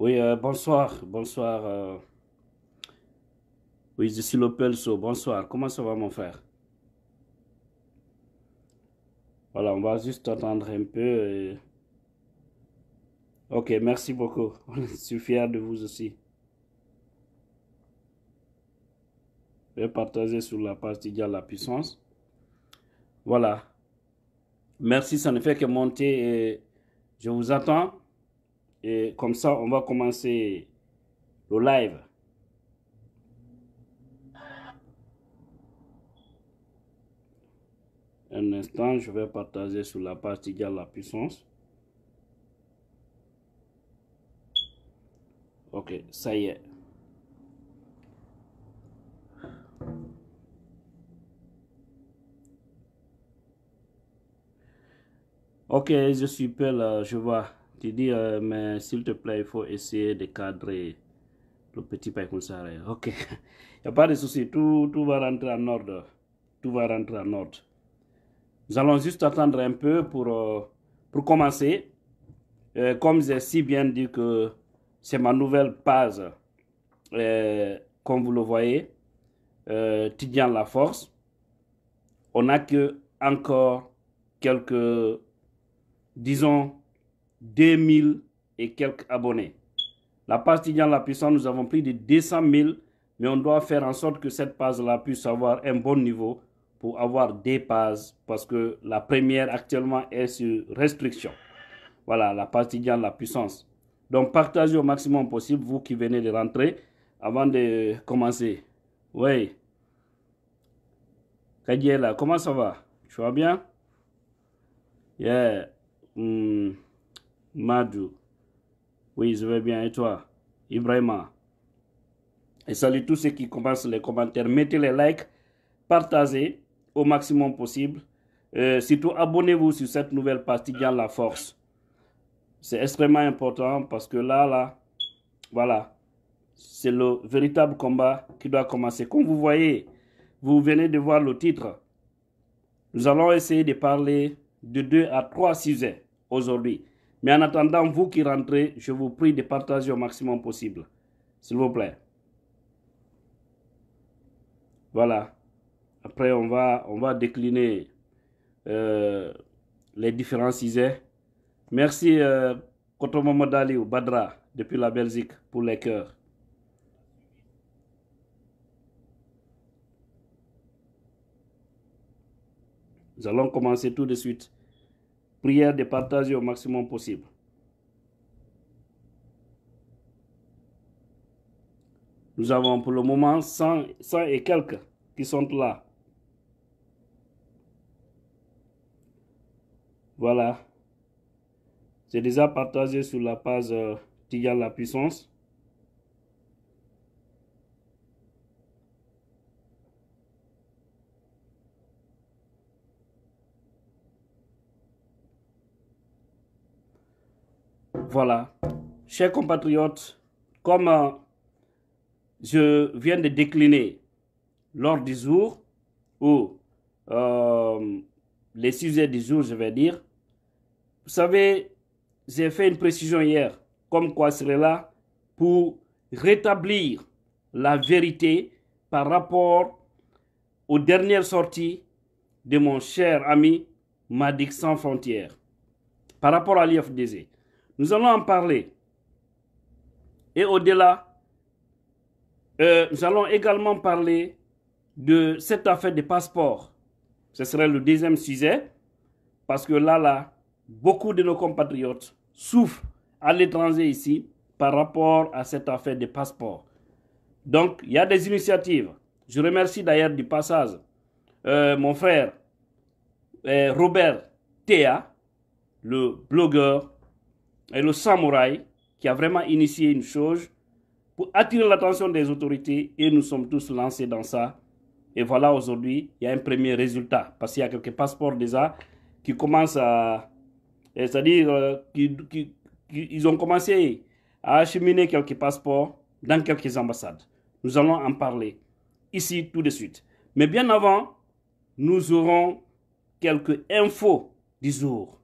Oui, euh, bonsoir, bonsoir. Euh. Oui, je suis Lopelso, bonsoir. Comment ça va, mon frère Voilà, on va juste attendre un peu. Ok, merci beaucoup. je suis fier de vous aussi. Je partager sur la page La Puissance. Voilà. Merci, ça ne fait que monter et je vous attends. Et comme ça, on va commencer le live. Un instant, je vais partager sur la page Tigal la puissance. Ok, ça y est. Ok, je suis prêt là, je vois. Tu dis, euh, mais s'il te plaît, il faut essayer de cadrer le petit paille comme ça. Ok, il n'y a pas de souci, tout, va rentrer en ordre. Tout va rentrer en ordre. Nous allons juste attendre un peu pour, euh, pour commencer. Euh, comme j'ai si bien dit que c'est ma nouvelle page, comme vous le voyez, Tidian La Force, on n'a que encore quelques, disons, 2000 et quelques abonnés. La page de La Puissance, nous avons pris de 200 000, mais on doit faire en sorte que cette page-là puisse avoir un bon niveau pour avoir des pages, parce que la première actuellement est sur restriction. Voilà, la page de La Puissance. Donc, partagez au maximum possible, vous qui venez de rentrer, avant de commencer. Oui. Kadiela, comment ça va? Tu vas bien? Yeah. Hmm. Madou. Oui, je vais bien. Et toi Ibrahima. Et salut tous ceux qui commencent les commentaires. Mettez les likes, partagez au maximum possible. Euh, surtout, abonnez-vous sur cette nouvelle partie La Force. C'est extrêmement important parce que là, là, voilà, c'est le véritable combat qui doit commencer. Comme vous voyez, vous venez de voir le titre. Nous allons essayer de parler de deux à trois sujets aujourd'hui. Mais en attendant, vous qui rentrez, je vous prie de partager au maximum possible. S'il vous plaît. Voilà. Après, on va, on va décliner euh, les différents ciseaux. Merci, euh, Kotomo ou Badra, depuis la Belgique, pour les cœurs. Nous allons commencer tout de suite prière de partager au maximum possible. Nous avons pour le moment 100, et quelques qui sont là. Voilà. J'ai déjà partagé sur la page euh, y a la puissance. Voilà. Chers compatriotes, comme euh, je viens de décliner l'ordre du jour, ou euh, les sujets du jour, je vais dire, vous savez, j'ai fait une précision hier, comme quoi serait là, pour rétablir la vérité par rapport aux dernières sorties de mon cher ami Madik Sans Frontières, par rapport à l'IFDZ. Nous allons en parler. Et au-delà, euh, nous allons également parler de cette affaire des passeports. Ce serait le deuxième sujet, parce que là, là, beaucoup de nos compatriotes souffrent à l'étranger ici par rapport à cette affaire des passeports. Donc, il y a des initiatives. Je remercie d'ailleurs du passage euh, mon frère euh, Robert Théa, le blogueur et le samouraï qui a vraiment initié une chose pour attirer l'attention des autorités et nous sommes tous lancés dans ça. Et voilà, aujourd'hui, il y a un premier résultat parce qu'il y a quelques passeports déjà qui commencent à. Eh, c'est-à-dire euh, qu'ils ont commencé à acheminer quelques passeports dans quelques ambassades. Nous allons en parler ici tout de suite. Mais bien avant, nous aurons quelques infos du jour.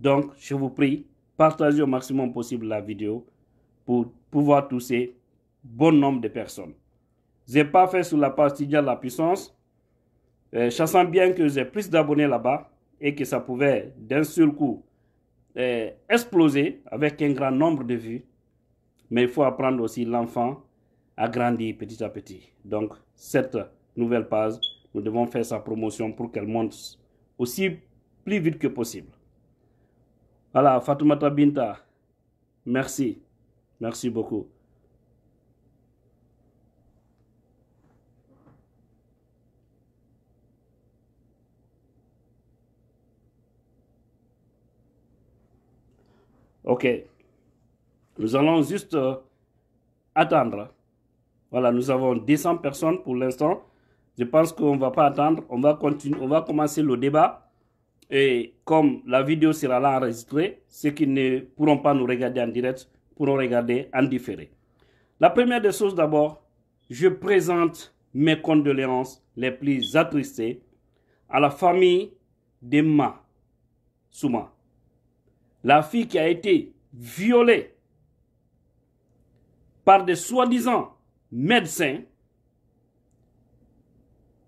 Donc, je vous prie partager au maximum possible la vidéo pour pouvoir toucher bon nombre de personnes. n'ai pas fait sur la page Tidia La Puissance. Euh, je bien que j'ai plus d'abonnés là-bas et que ça pouvait d'un seul coup euh, exploser avec un grand nombre de vues. Mais il faut apprendre aussi l'enfant à grandir petit à petit. Donc, cette nouvelle page, nous devons faire sa promotion pour qu'elle monte aussi plus vite que possible. Voilà, Fatoumata Binta, merci. Merci beaucoup. Ok. Nous allons juste euh, attendre. Voilà, nous avons 200 personnes pour l'instant. Je pense qu'on ne va pas attendre. On va continuer. On va commencer le débat. Et comme la vidéo sera là enregistrée, ceux qui ne pourront pas nous regarder en direct pourront regarder en différé. La première des choses d'abord, je présente mes condoléances les plus attristées à la famille d'Emma Souma, la fille qui a été violée par des soi-disant médecins.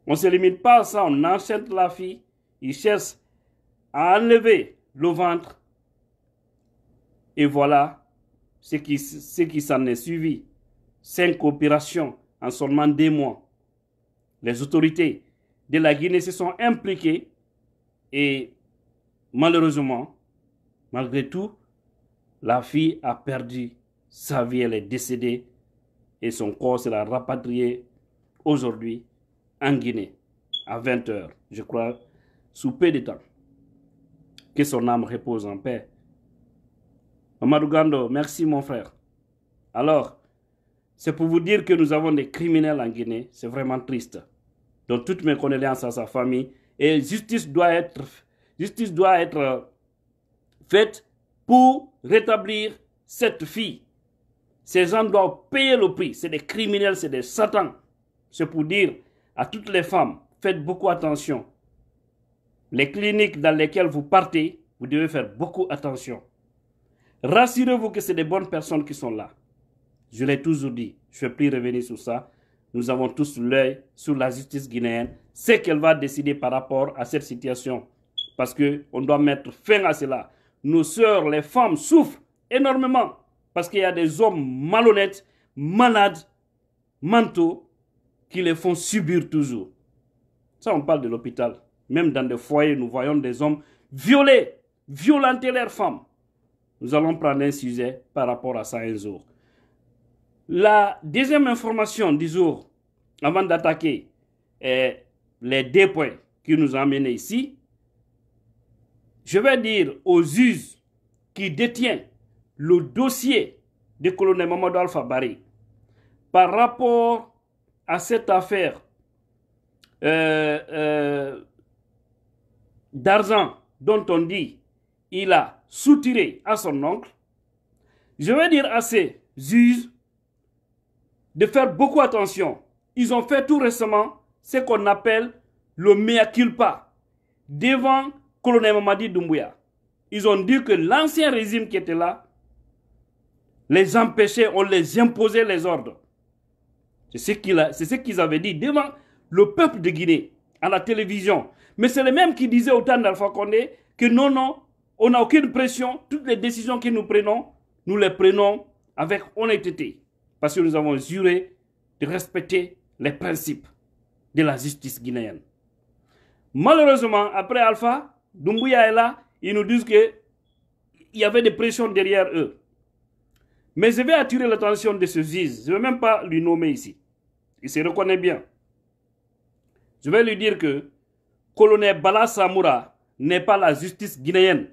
On ne se limite pas à ça, on enchaîne la fille, il cherche a enlevé le ventre. Et voilà ce qui, ce qui s'en est suivi. Cinq opérations en seulement deux mois. Les autorités de la Guinée se sont impliquées et malheureusement, malgré tout, la fille a perdu sa vie, elle est décédée et son corps sera rapatrié aujourd'hui en Guinée à 20h, je crois, sous peu de temps. Que son âme repose en paix. Mamadou Gando, merci mon frère. Alors, c'est pour vous dire que nous avons des criminels en Guinée. C'est vraiment triste. Donc, toutes mes connaissances à sa famille. Et justice doit être, justice doit être euh, faite pour rétablir cette fille. Ces gens doivent payer le prix. C'est des criminels, c'est des satans. C'est pour dire à toutes les femmes, faites beaucoup attention les cliniques dans lesquelles vous partez, vous devez faire beaucoup attention. Rassurez-vous que c'est des bonnes personnes qui sont là. Je l'ai toujours dit, je ne vais plus revenir sur ça. Nous avons tous l'œil sur la justice guinéenne, ce qu'elle va décider par rapport à cette situation. Parce qu'on doit mettre fin à cela. Nos sœurs, les femmes souffrent énormément parce qu'il y a des hommes malhonnêtes, malades, mentaux, qui les font subir toujours. Ça, on parle de l'hôpital. Même dans des foyers, nous voyons des hommes violer, violenter leurs femmes. Nous allons prendre un sujet par rapport à ça un jour. La deuxième information du jour, avant d'attaquer les deux points qui nous ont amenés ici, je vais dire aux us qui détient le dossier du colonel Mamadou Alpha Barry par rapport à cette affaire euh, euh, d'argent dont on dit il a soutiré à son oncle, je vais dire à ces juges de faire beaucoup attention. Ils ont fait tout récemment ce qu'on appelle le mea culpa devant colonel Mamadi Doumbouya. Ils ont dit que l'ancien régime qui était là les empêchait, on les imposait les ordres. C'est ce qu'ils avaient dit devant le peuple de Guinée, à la télévision, mais c'est le même qui disait au temps d'Alpha Condé que non, non, on n'a aucune pression. Toutes les décisions que nous prenons, nous les prenons avec honnêteté. Parce que nous avons juré de respecter les principes de la justice guinéenne. Malheureusement, après Alpha, Dumbuya est là, ils nous disent qu'il y avait des pressions derrière eux. Mais je vais attirer l'attention de ce Ziz. Je ne vais même pas lui nommer ici. Il se reconnaît bien. Je vais lui dire que colonel Bala Samoura n'est pas la justice guinéenne.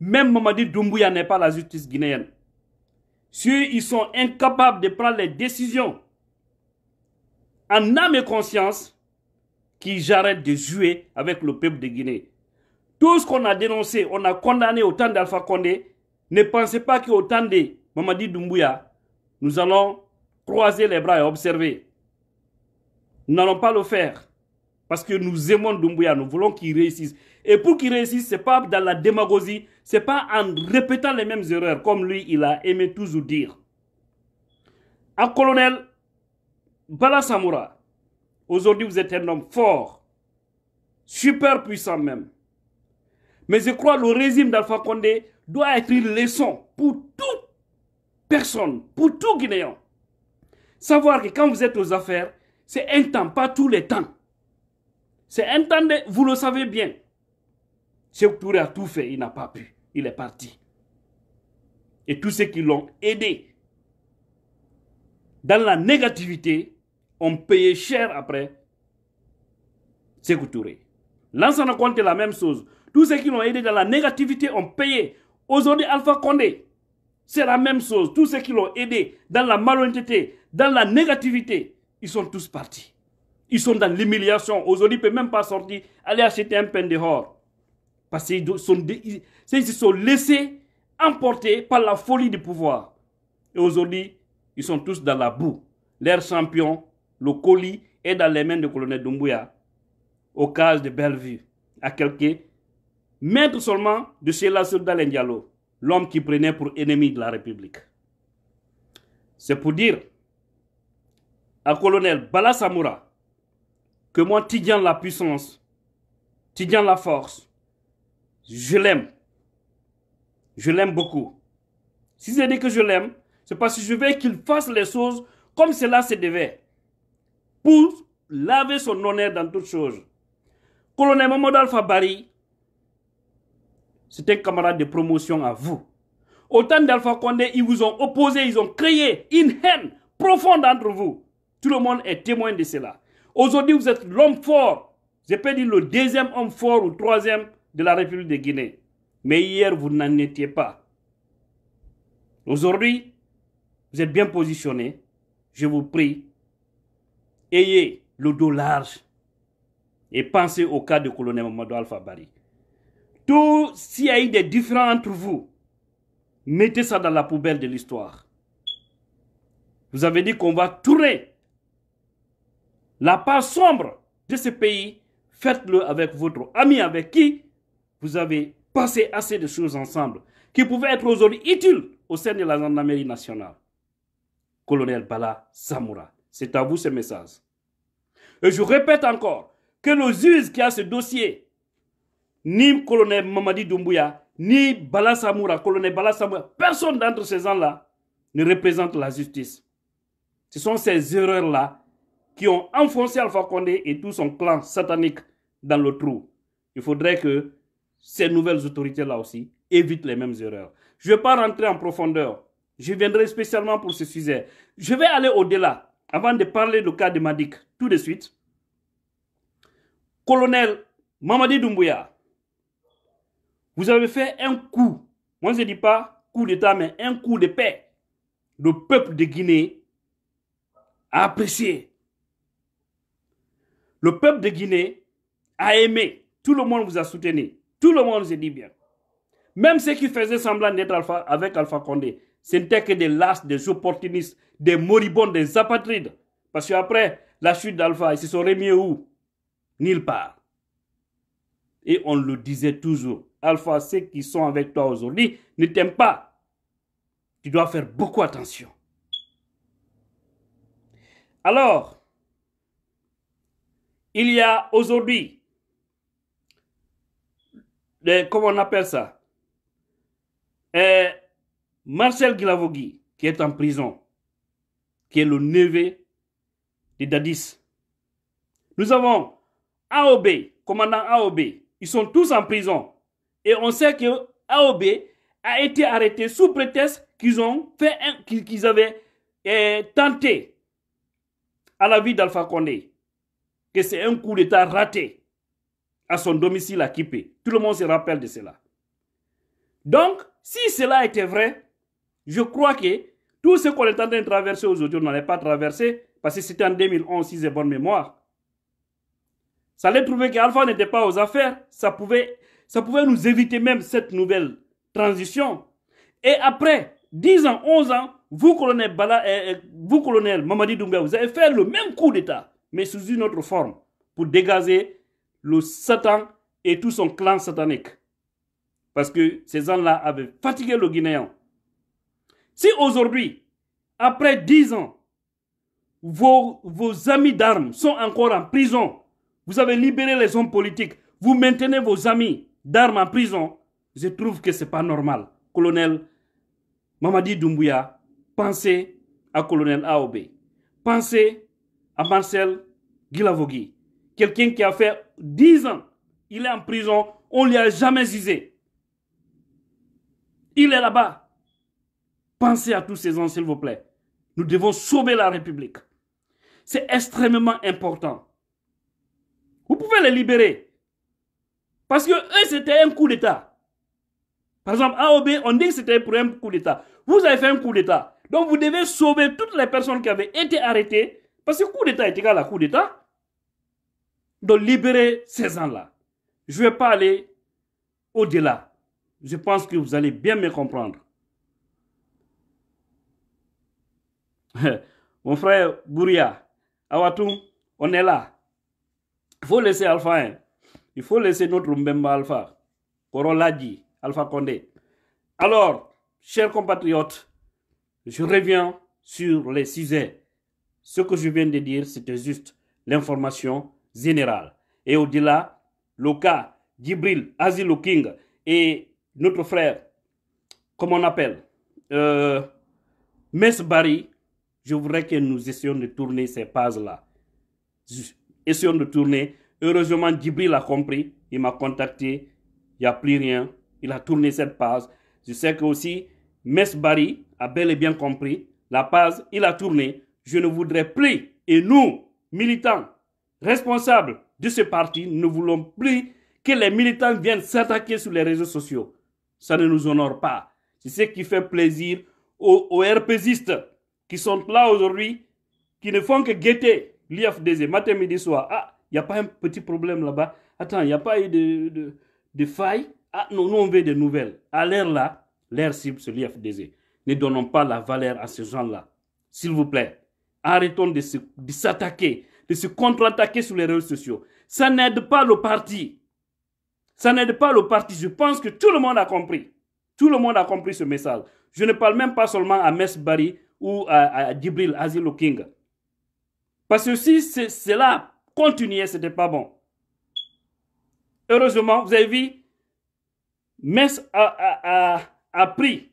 Même Mamadi Doumbouya n'est pas la justice guinéenne. Si ils sont incapables de prendre les décisions en âme et conscience, qui j'arrête de jouer avec le peuple de Guinée. Tout ce qu'on a dénoncé, on a condamné au temps d'Alpha Condé, ne pensez pas qu'au temps de Mamadi Doumbouya, nous allons croiser les bras et observer. Nous n'allons pas le faire. Parce que nous aimons Dumbuya, nous voulons qu'il réussisse. Et pour qu'il réussisse, ce n'est pas dans la démagogie, ce n'est pas en répétant les mêmes erreurs, comme lui, il a aimé toujours dire. Un colonel, Bala Samoura, aujourd'hui vous êtes un homme fort, super puissant même. Mais je crois que le régime d'Alpha Condé doit être une leçon pour toute personne, pour tout Guinéen. Savoir que quand vous êtes aux affaires, c'est un temps, pas tous les temps. C'est un temps Vous le savez bien. Cheikh a tout fait, il n'a pas pu. Il est parti. Et tous ceux qui l'ont aidé dans la négativité ont payé cher après Cheikh Touré. compte la même chose. Tous ceux qui l'ont aidé dans la négativité ont payé. Aujourd'hui, Alpha Condé, c'est la même chose. Tous ceux qui l'ont aidé dans la malhonnêteté, dans la négativité, ils sont tous partis. Ils sont dans l'humiliation. Aujourd'hui, ils ne peuvent même pas sortir, aller acheter un pain dehors. Parce qu'ils sont, se sont laissés emporter par la folie du pouvoir. Et aujourd'hui, ils sont tous dans la boue. Leur champion, le colis, est dans les mains du colonel Dumbuya, au cas de Bellevue, à quelqu'un, maître seulement de chez la soldat Diallo, l'homme qui prenait pour ennemi de la République. C'est pour dire à colonel Bala Samoura, que moi, Tidian la puissance, Tidian la force, je l'aime. Je l'aime beaucoup. Si je dis que je l'aime, c'est parce que je veux qu'il fasse les choses comme cela se devait, pour laver son honneur dans toutes choses. Colonel Mamad Alpha Bari, c'est un camarade de promotion à vous. Autant d'Alpha Condé, ils vous ont opposé, ils ont créé une haine profonde entre vous. Tout le monde est témoin de cela. Aujourd'hui, vous êtes l'homme fort. Je peux dire le deuxième homme fort ou troisième de la République de Guinée. Mais hier, vous n'en étiez pas. Aujourd'hui, vous êtes bien positionné. Je vous prie, ayez le dos large et pensez au cas de colonel Mamadou Alpha Bari. Tout s'il y a eu des différends entre vous, mettez ça dans la poubelle de l'histoire. Vous avez dit qu'on va tourner la part sombre de ce pays, faites-le avec votre ami avec qui vous avez passé assez de choses ensemble, qui pouvaient être aujourd'hui utiles au sein de la gendarmerie nationale. Colonel Bala Samoura, c'est à vous ce message. Et je répète encore que le juge qui a ce dossier, ni colonel Mamadi Doumbouya, ni Bala Samoura, colonel Bala Samoura, personne d'entre ces gens-là ne représente la justice. Ce sont ces erreurs-là qui ont enfoncé Alpha Condé et tout son clan satanique dans le trou. Il faudrait que ces nouvelles autorités-là aussi évitent les mêmes erreurs. Je ne vais pas rentrer en profondeur. Je viendrai spécialement pour ce sujet. Je vais aller au-delà avant de parler du cas de Madik tout de suite. Colonel Mamadi Doumbouya, vous avez fait un coup, moi je ne dis pas coup d'État, mais un coup de paix. Le peuple de Guinée a apprécié le peuple de Guinée a aimé. Tout le monde vous a soutenu. Tout le monde a dit bien. Même ceux qui faisaient semblant d'être avec Alpha Condé, ce n'étaient que des lasses, des opportunistes, des moribonds, des apatrides. Parce qu'après la chute d'Alpha, ils se sont mieux où Nulle part. Et on le disait toujours, Alpha, ceux qui sont avec toi aujourd'hui ne t'aiment pas. Tu dois faire beaucoup attention. Alors, il y a aujourd'hui, comment on appelle ça euh, Marcel Gilavogui, qui est en prison, qui est le neveu de Dadis. Nous avons AOB, commandant AOB. Ils sont tous en prison. Et on sait que AOB a été arrêté sous prétexte qu'ils ont fait qu'ils avaient euh, tenté à la vie d'Alpha Condé que c'est un coup d'État raté à son domicile à Kipé. Tout le monde se rappelle de cela. Donc, si cela était vrai, je crois que tout ce qu'on est en train de traverser aujourd'hui, on n'allait pas traverser parce que c'était en 2011, si j'ai bonne mémoire. Ça allait trouver qu'Alpha n'était pas aux affaires. Ça pouvait, ça pouvait nous éviter même cette nouvelle transition. Et après 10 ans, 11 ans, vous, colonel, Bala, euh, euh, vous, colonel Mamadi Doumbé, vous avez fait le même coup d'État mais sous une autre forme, pour dégager le Satan et tout son clan satanique. Parce que ces gens-là avaient fatigué le Guinéen. Si aujourd'hui, après dix ans, vos, amis d'armes sont encore en prison, vous avez libéré les hommes politiques, vous maintenez vos amis d'armes en prison, je trouve que ce n'est pas normal. Colonel Mamadi Doumbouya, pensez à colonel Aobé. Pensez à Marcel Guilavogui. Quelqu'un qui a fait 10 ans, il est en prison, on ne lui a jamais visé. Il est là-bas. Pensez à tous ces gens, s'il vous plaît. Nous devons sauver la République. C'est extrêmement important. Vous pouvez les libérer. Parce que eux, c'était un coup d'État. Par exemple, AOB, on dit que c'était pour un coup d'État. Vous avez fait un coup d'État. Donc, vous devez sauver toutes les personnes qui avaient été arrêtées parce que coup d'État est égal à coup d'État. Donc libérer ces gens-là. Je ne vais pas aller au-delà. Je pense que vous allez bien me comprendre. Mon frère Bouria, Awatoum, on est là. Il faut laisser Alpha 1. Il faut laisser notre Mbemba Alpha. Qu'on dit, Alpha Condé. Alors, chers compatriotes, je reviens sur les sujets. Ce que je viens de dire, c'était juste l'information générale. Et au-delà, le cas d'Ibril Azilou King et notre frère, comment on appelle, euh, Mess Barry, je voudrais que nous essayions de tourner ces pages-là. Essayons de tourner. Heureusement, Djibril a compris. Il m'a contacté. Il n'y a plus rien. Il a tourné cette page. Je sais que aussi, Mess Barry a bel et bien compris. La page, il a tourné je ne voudrais plus, et nous, militants, responsables de ce parti, ne voulons plus que les militants viennent s'attaquer sur les réseaux sociaux. Ça ne nous honore pas. C'est ce qui fait plaisir aux, aux qui sont là aujourd'hui, qui ne font que guetter l'IFDZ matin, midi, soir. Ah, il n'y a pas un petit problème là-bas. Attends, il n'y a pas eu de, faille. Ah, non, nous, on veut des nouvelles. À l'air là, l'air cible, c'est l'IFDZ. Ne donnons pas la valeur à ces gens-là. S'il vous plaît. Arrêtons de s'attaquer, de se, contre-attaquer sur les réseaux sociaux. Ça n'aide pas le parti. Ça n'aide pas le parti. Je pense que tout le monde a compris. Tout le monde a compris ce message. Je ne parle même pas seulement à Mess Barry ou à, Djibril Azil King. Parce que si cela continuait, ce n'était pas bon. Heureusement, vous avez vu, Mess a, pris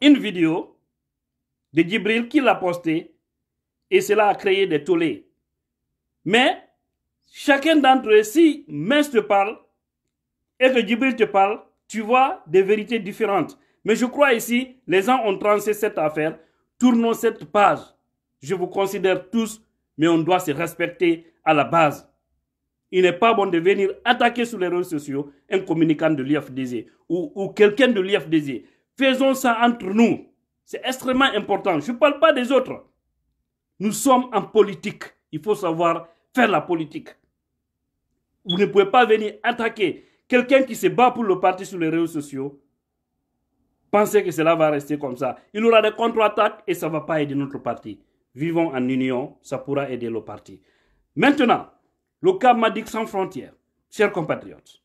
une vidéo de Dibril qui l'a postée et cela a créé des tollés. Mais chacun d'entre eux, si Mince te parle et que Djibril te parle, tu vois des vérités différentes. Mais je crois ici, les gens ont tranché cette affaire. Tournons cette page. Je vous considère tous, mais on doit se respecter à la base. Il n'est pas bon de venir attaquer sur les réseaux sociaux un communicant de l'IFDZ ou, ou quelqu'un de l'IFDZ. Faisons ça entre nous. C'est extrêmement important. Je ne parle pas des autres. Nous sommes en politique. Il faut savoir faire la politique. Vous ne pouvez pas venir attaquer quelqu'un qui se bat pour le parti sur les réseaux sociaux. Pensez que cela va rester comme ça. Il aura des contre-attaques et ça ne va pas aider notre parti. Vivons en union, ça pourra aider le parti. Maintenant, le cas Madik sans frontières, chers compatriotes.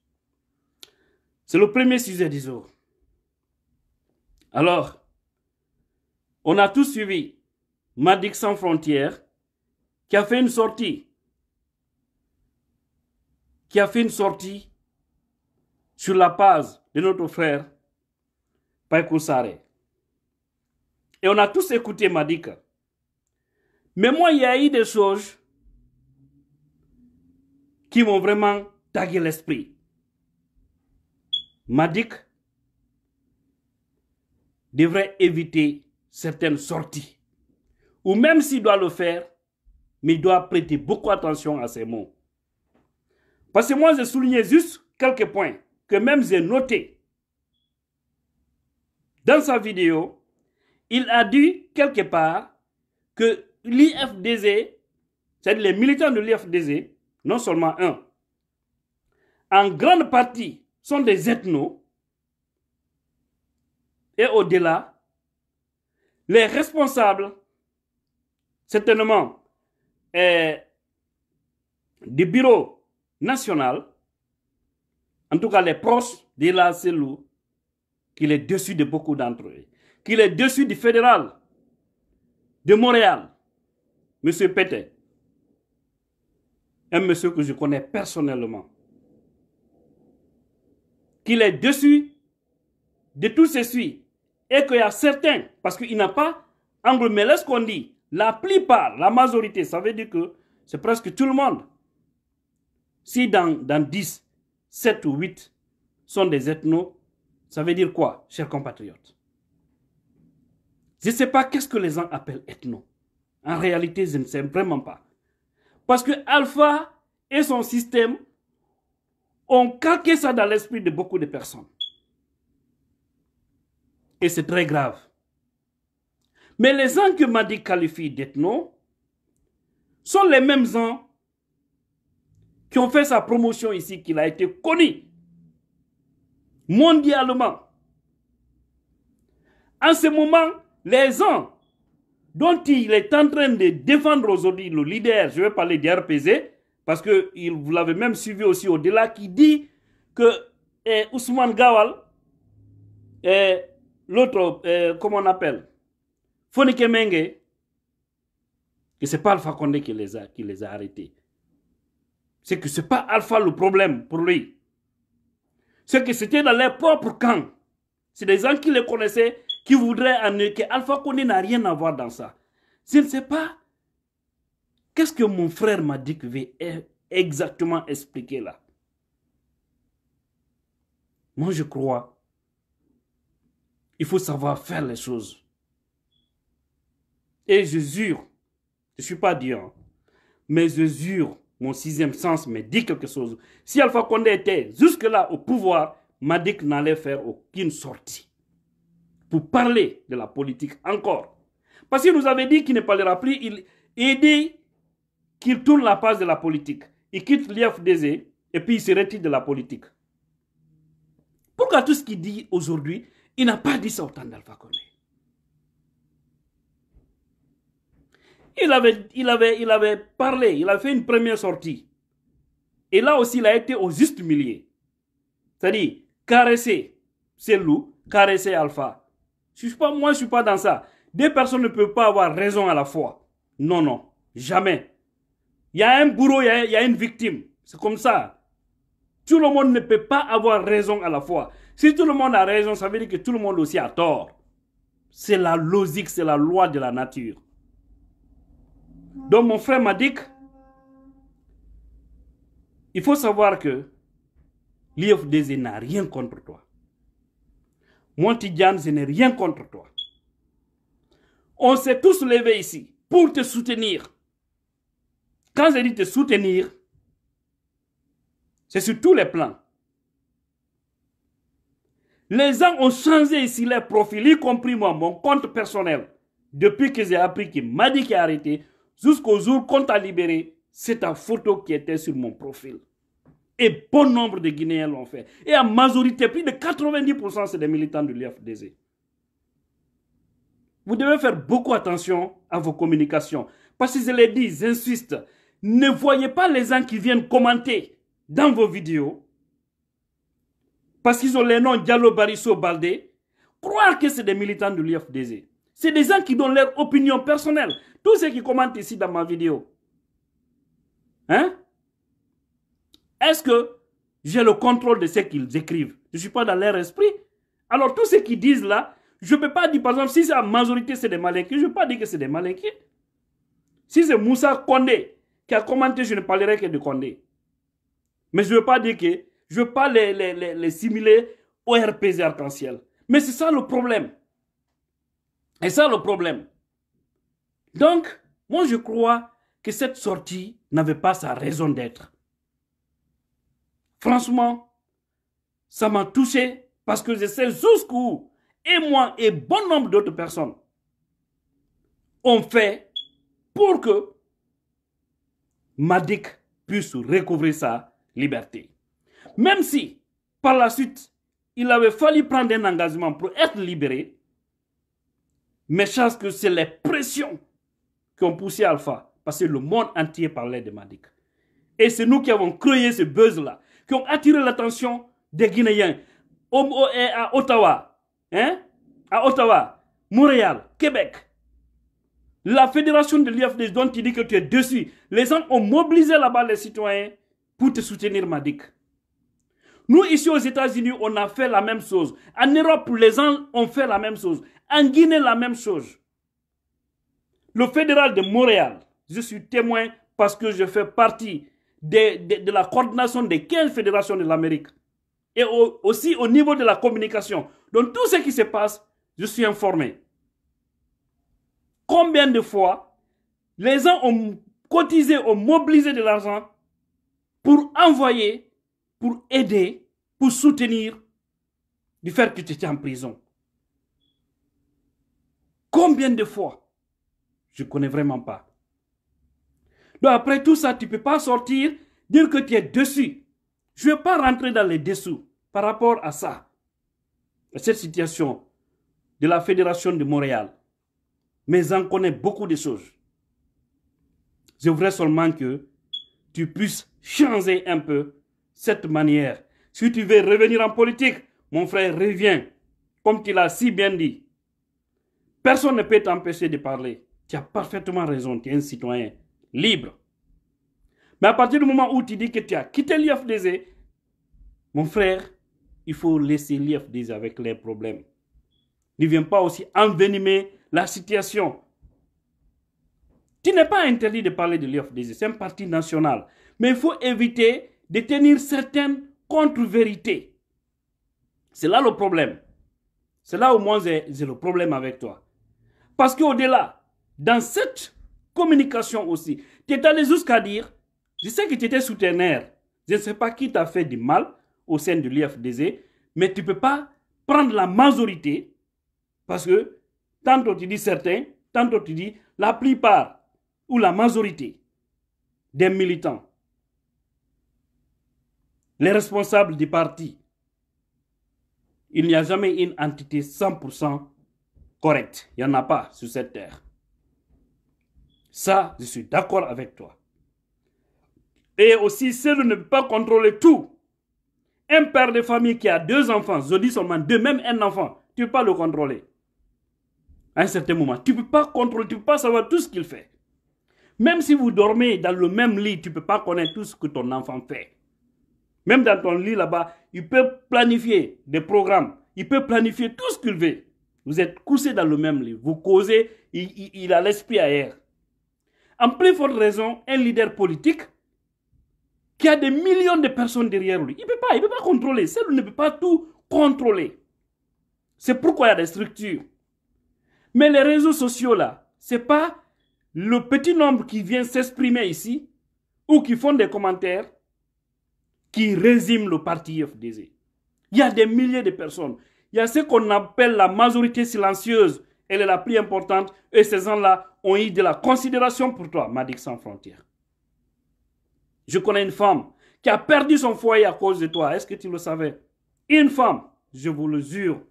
C'est le premier sujet du Alors, on a tous suivi Madik sans frontières, qui a fait une sortie, qui a fait une sortie sur la base de notre frère Sare. Et on a tous écouté Madik. Mais moi, il y a eu des choses qui m'ont vraiment tagué l'esprit. Madik devrait éviter certaines sorties ou même s'il doit le faire, mais il doit prêter beaucoup attention à ces mots. Parce que moi, j'ai souligné juste quelques points que même j'ai notés. Dans sa vidéo, il a dit quelque part que l'IFDZ, c'est-à-dire les militants de l'IFDZ, non seulement un, en grande partie sont des ethnos, et au-delà, les responsables certainement du bureau national, en tout cas les proches de la qu'il est dessus de beaucoup d'entre eux, qu'il est dessus du fédéral, de Montréal, M. Péter, un monsieur que je connais personnellement, qu'il est dessus de tout ceci et qu'il y a certains, parce qu'il n'a pas, en gros, mais ce qu'on dit, la plupart, la majorité, ça veut dire que c'est presque tout le monde. Si dans, dans 10, 7 ou 8 sont des ethnos, ça veut dire quoi, chers compatriotes Je ne sais pas qu'est-ce que les gens appellent ethno. En réalité, je ne sais vraiment pas. Parce que Alpha et son système ont calqué ça dans l'esprit de beaucoup de personnes. Et c'est très grave. Mais les gens que Madi qualifie d'ethno sont les mêmes gens qui ont fait sa promotion ici, qu'il a été connu mondialement. En ce moment, les gens dont il est en train de défendre aujourd'hui, le leader, je vais parler d'RPZ, parce que il, vous l'avez même suivi aussi au-delà, qui dit que eh, Ousmane Gawal, et l'autre, eh, comment on appelle, faut Menge, que ce n'est pas Alpha Condé qui les a, qui les a arrêtés. C'est que ce n'est pas Alpha le problème pour lui. C'est que c'était dans leur propre camp. C'est des gens qui les connaissaient, qui voudraient en eux, que Alpha Condé n'a rien à voir dans ça. Je ne sais pas. Qu'est-ce que mon frère m'a dit que vais exactement expliquer là Moi, je crois. Il faut savoir faire les choses. Et je jure, je suis pas Dieu, mais je jure, mon sixième sens me dit quelque chose. Si Alpha Condé était jusque-là au pouvoir, Madik n'allait faire aucune sortie pour parler de la politique encore. Parce qu'il nous avait dit qu'il ne parlera plus, il, il dit qu'il tourne la page de la politique. Il quitte l'IFDZ et puis il se retire de la politique. Pourquoi tout ce qu'il dit aujourd'hui, il n'a pas dit ça au d'Alpha Condé Il avait, il, avait, il avait parlé, il avait fait une première sortie. Et là aussi, il a été au juste milieu. C'est-à-dire, caresser, c'est loup, caresser Alpha. Je suis pas, moi, je ne suis pas dans ça. Des personnes ne peuvent pas avoir raison à la fois. Non, non, jamais. Il y a un bourreau, il y a une victime. C'est comme ça. Tout le monde ne peut pas avoir raison à la fois. Si tout le monde a raison, ça veut dire que tout le monde aussi a tort. C'est la logique, c'est la loi de la nature. Donc mon frère m'a dit il faut savoir que l'IFDZ n'a rien contre toi. Mon Tidjane, je n'ai rien contre toi. On s'est tous levés ici pour te soutenir. Quand j'ai dit te soutenir, c'est sur tous les plans. Les gens ont changé ici les profils, y compris moi, mon compte personnel. Depuis que j'ai appris qu'il m'a dit qu'il a arrêté, jusqu'au jour qu'on t'a libéré, c'est ta photo qui était sur mon profil. Et bon nombre de Guinéens l'ont fait. Et en majorité, plus de 90%, c'est des militants de l'UFDZ. Vous devez faire beaucoup attention à vos communications. Parce que je les dis, j'insiste, ne voyez pas les gens qui viennent commenter dans vos vidéos. Parce qu'ils ont les noms Diallo Barisso Baldé. Croire que c'est des militants de l'UFDZ. C'est des gens qui donnent leur opinion personnelle. Tous ceux qui commentent ici dans ma vidéo. Hein? Est-ce que j'ai le contrôle de ce qu'ils écrivent Je ne suis pas dans leur esprit. Alors, tous ceux qui disent là, je ne peux pas dire, par exemple, si la majorité c'est des malinquiés, je ne peux pas dire que c'est des malinquiés. Si c'est Moussa Kondé qui a commenté, je ne parlerai que de Kondé. Mais je ne veux pas dire que je ne veux pas les, simuler au RPZ arc-en-ciel. Mais c'est ça le problème. Et ça, le problème. Donc, moi, je crois que cette sortie n'avait pas sa raison d'être. Franchement, ça m'a touché parce que je sais jusqu'où, et moi et bon nombre d'autres personnes, ont fait pour que Madik puisse recouvrir sa liberté. Même si, par la suite, il avait fallu prendre un engagement pour être libéré, mais chance que c'est les pressions qui ont poussé Alpha, parce que le monde entier parlait de Madic... Et c'est nous qui avons créé ce buzz-là, qui ont attiré l'attention des Guinéens eh, à Ottawa, hein? à Ottawa, Montréal, Québec. La fédération de l'IFDS dont tu dis que tu es dessus, les gens ont mobilisé là-bas les citoyens pour te soutenir, Madik. Nous, ici aux États-Unis, on a fait la même chose. En Europe, les gens ont fait la même chose. En Guinée, la même chose. Le fédéral de Montréal, je suis témoin parce que je fais partie de, la coordination des 15 fédérations de l'Amérique. Et aussi au niveau de la communication. Donc tout ce qui se passe, je suis informé. Combien de fois les gens ont cotisé, ont mobilisé de l'argent pour envoyer, pour aider, pour soutenir du fait que tu étais en prison Combien de fois Je ne connais vraiment pas. Donc après tout ça, tu ne peux pas sortir, dire que tu es dessus. Je ne vais pas rentrer dans les dessous par rapport à ça, cette situation de la Fédération de Montréal. Mais j'en connais beaucoup de choses. Je voudrais seulement que tu puisses changer un peu cette manière. Si tu veux revenir en politique, mon frère, reviens. Comme tu l'as si bien dit, Personne ne peut t'empêcher de parler. Tu as parfaitement raison, tu es un citoyen libre. Mais à partir du moment où tu dis que tu as quitté l'IFDZ, mon frère, il faut laisser l'IFDZ avec les problèmes. Ne viens pas aussi envenimer la situation. Tu n'es pas interdit de parler de l'IFDZ, c'est un parti national. Mais il faut éviter de tenir certaines contre-vérités. C'est là le problème. C'est là où moi j'ai le problème avec toi. Parce qu'au-delà, dans cette communication aussi, tu es allé jusqu'à dire, je sais que tu étais soutenaire, je ne sais pas qui t'a fait du mal au sein de l'IFDZ, mais tu ne peux pas prendre la majorité parce que tantôt tu dis certains, tantôt tu dis la plupart ou la majorité des militants, les responsables du parti. Il n'y a jamais une entité 100% Correct, Il n'y en a pas sur cette terre. Ça, je suis d'accord avec toi. Et aussi, c'est de ne pas contrôler tout. Un père de famille qui a deux enfants, je dis seulement deux, même un enfant, tu ne peux pas le contrôler. À un certain moment, tu ne peux pas contrôler, tu ne peux pas savoir tout ce qu'il fait. Même si vous dormez dans le même lit, tu ne peux pas connaître tout ce que ton enfant fait. Même dans ton lit là-bas, il peut planifier des programmes, il peut planifier tout ce qu'il veut. Vous êtes coussé dans le même lit. Vous causez, il, a l'esprit ailleurs. En plus forte raison, un leader politique qui a des millions de personnes derrière lui. Il ne peut pas, il peut pas contrôler. Celle ne peut pas tout contrôler. C'est pourquoi il y a des structures. Mais les réseaux sociaux là, n'est pas le petit nombre qui vient s'exprimer ici ou qui font des commentaires qui résument le parti FDZ. Il y a des milliers de personnes. Il y a ce qu'on appelle la majorité silencieuse. Elle est la plus importante et ces gens-là ont eu de la considération pour toi, Madik Sans Frontières. Je connais une femme qui a perdu son foyer à cause de toi. Est-ce que tu le savais Une femme, je vous le jure.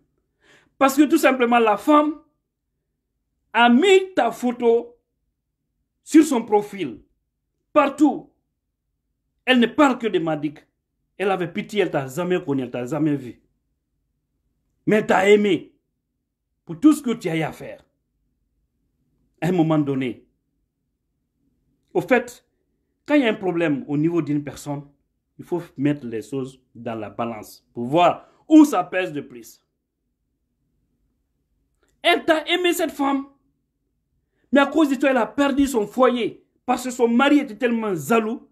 Parce que tout simplement, la femme a mis ta photo sur son profil, partout. Elle ne parle que de Madik. Elle avait pitié, elle t'a jamais connu, elle t'a jamais vu mais t'a aimé pour tout ce que tu as à faire. À un moment donné, au fait, quand il y a un problème au niveau d'une personne, il faut mettre les choses dans la balance pour voir où ça pèse de plus. Elle t'a aimé cette femme, mais à cause de toi, elle a perdu son foyer parce que son mari était tellement jaloux.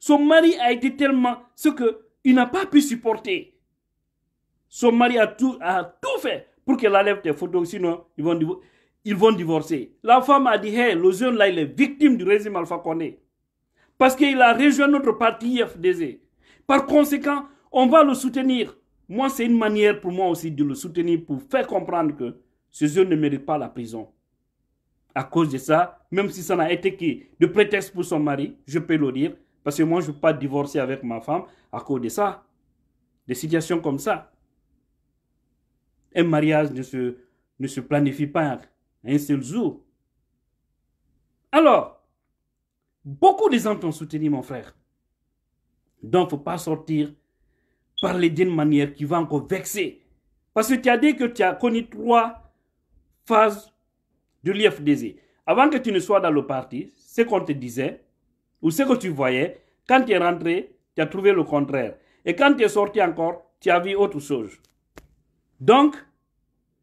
Son mari a été tellement ce qu'il n'a pas pu supporter. Son mari a tout, a tout fait pour qu'elle enlève tes photos, sinon ils vont, ils vont divorcer. La femme a dit, hey, le jeune là, il est victime du régime Alpha Condé. Parce qu'il a rejoint notre parti FDZ. Par conséquent, on va le soutenir. Moi, c'est une manière pour moi aussi de le soutenir pour faire comprendre que ce jeune ne mérite pas la prison. À cause de ça, même si ça n'a été que de prétexte pour son mari, je peux le dire, parce que moi, je ne veux pas divorcer avec ma femme à cause de ça. Des situations comme ça. Un mariage ne se, ne se planifie pas un seul jour. Alors, beaucoup de gens t'ont soutenu, mon frère. Donc, il ne faut pas sortir parler d'une manière qui va encore vexer. Parce que tu as dit que tu as connu trois phases de l'IFDZ. Avant que tu ne sois dans le parti, ce qu'on te disait, ou ce que tu voyais, quand tu es rentré, tu as trouvé le contraire. Et quand tu es sorti encore, tu as vu autre chose. Donc,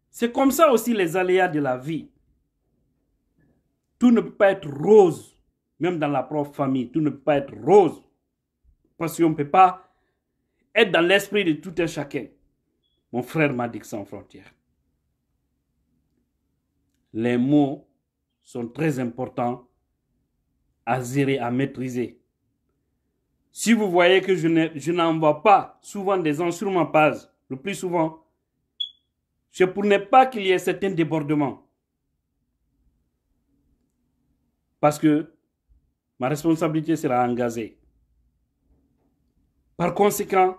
c'est comme ça aussi les aléas de la vie. Tout ne peut pas être rose, même dans la propre famille, tout ne peut pas être rose. Parce qu'on ne peut pas être dans l'esprit de tout un chacun. Mon frère m'a dit sans frontières. Les mots sont très importants à gérer, à maîtriser. Si vous voyez que je n'envoie pas souvent des gens sur ma page, le plus souvent, c'est pour ne pas qu'il y ait certains débordements. Parce que ma responsabilité sera engagée. Par conséquent,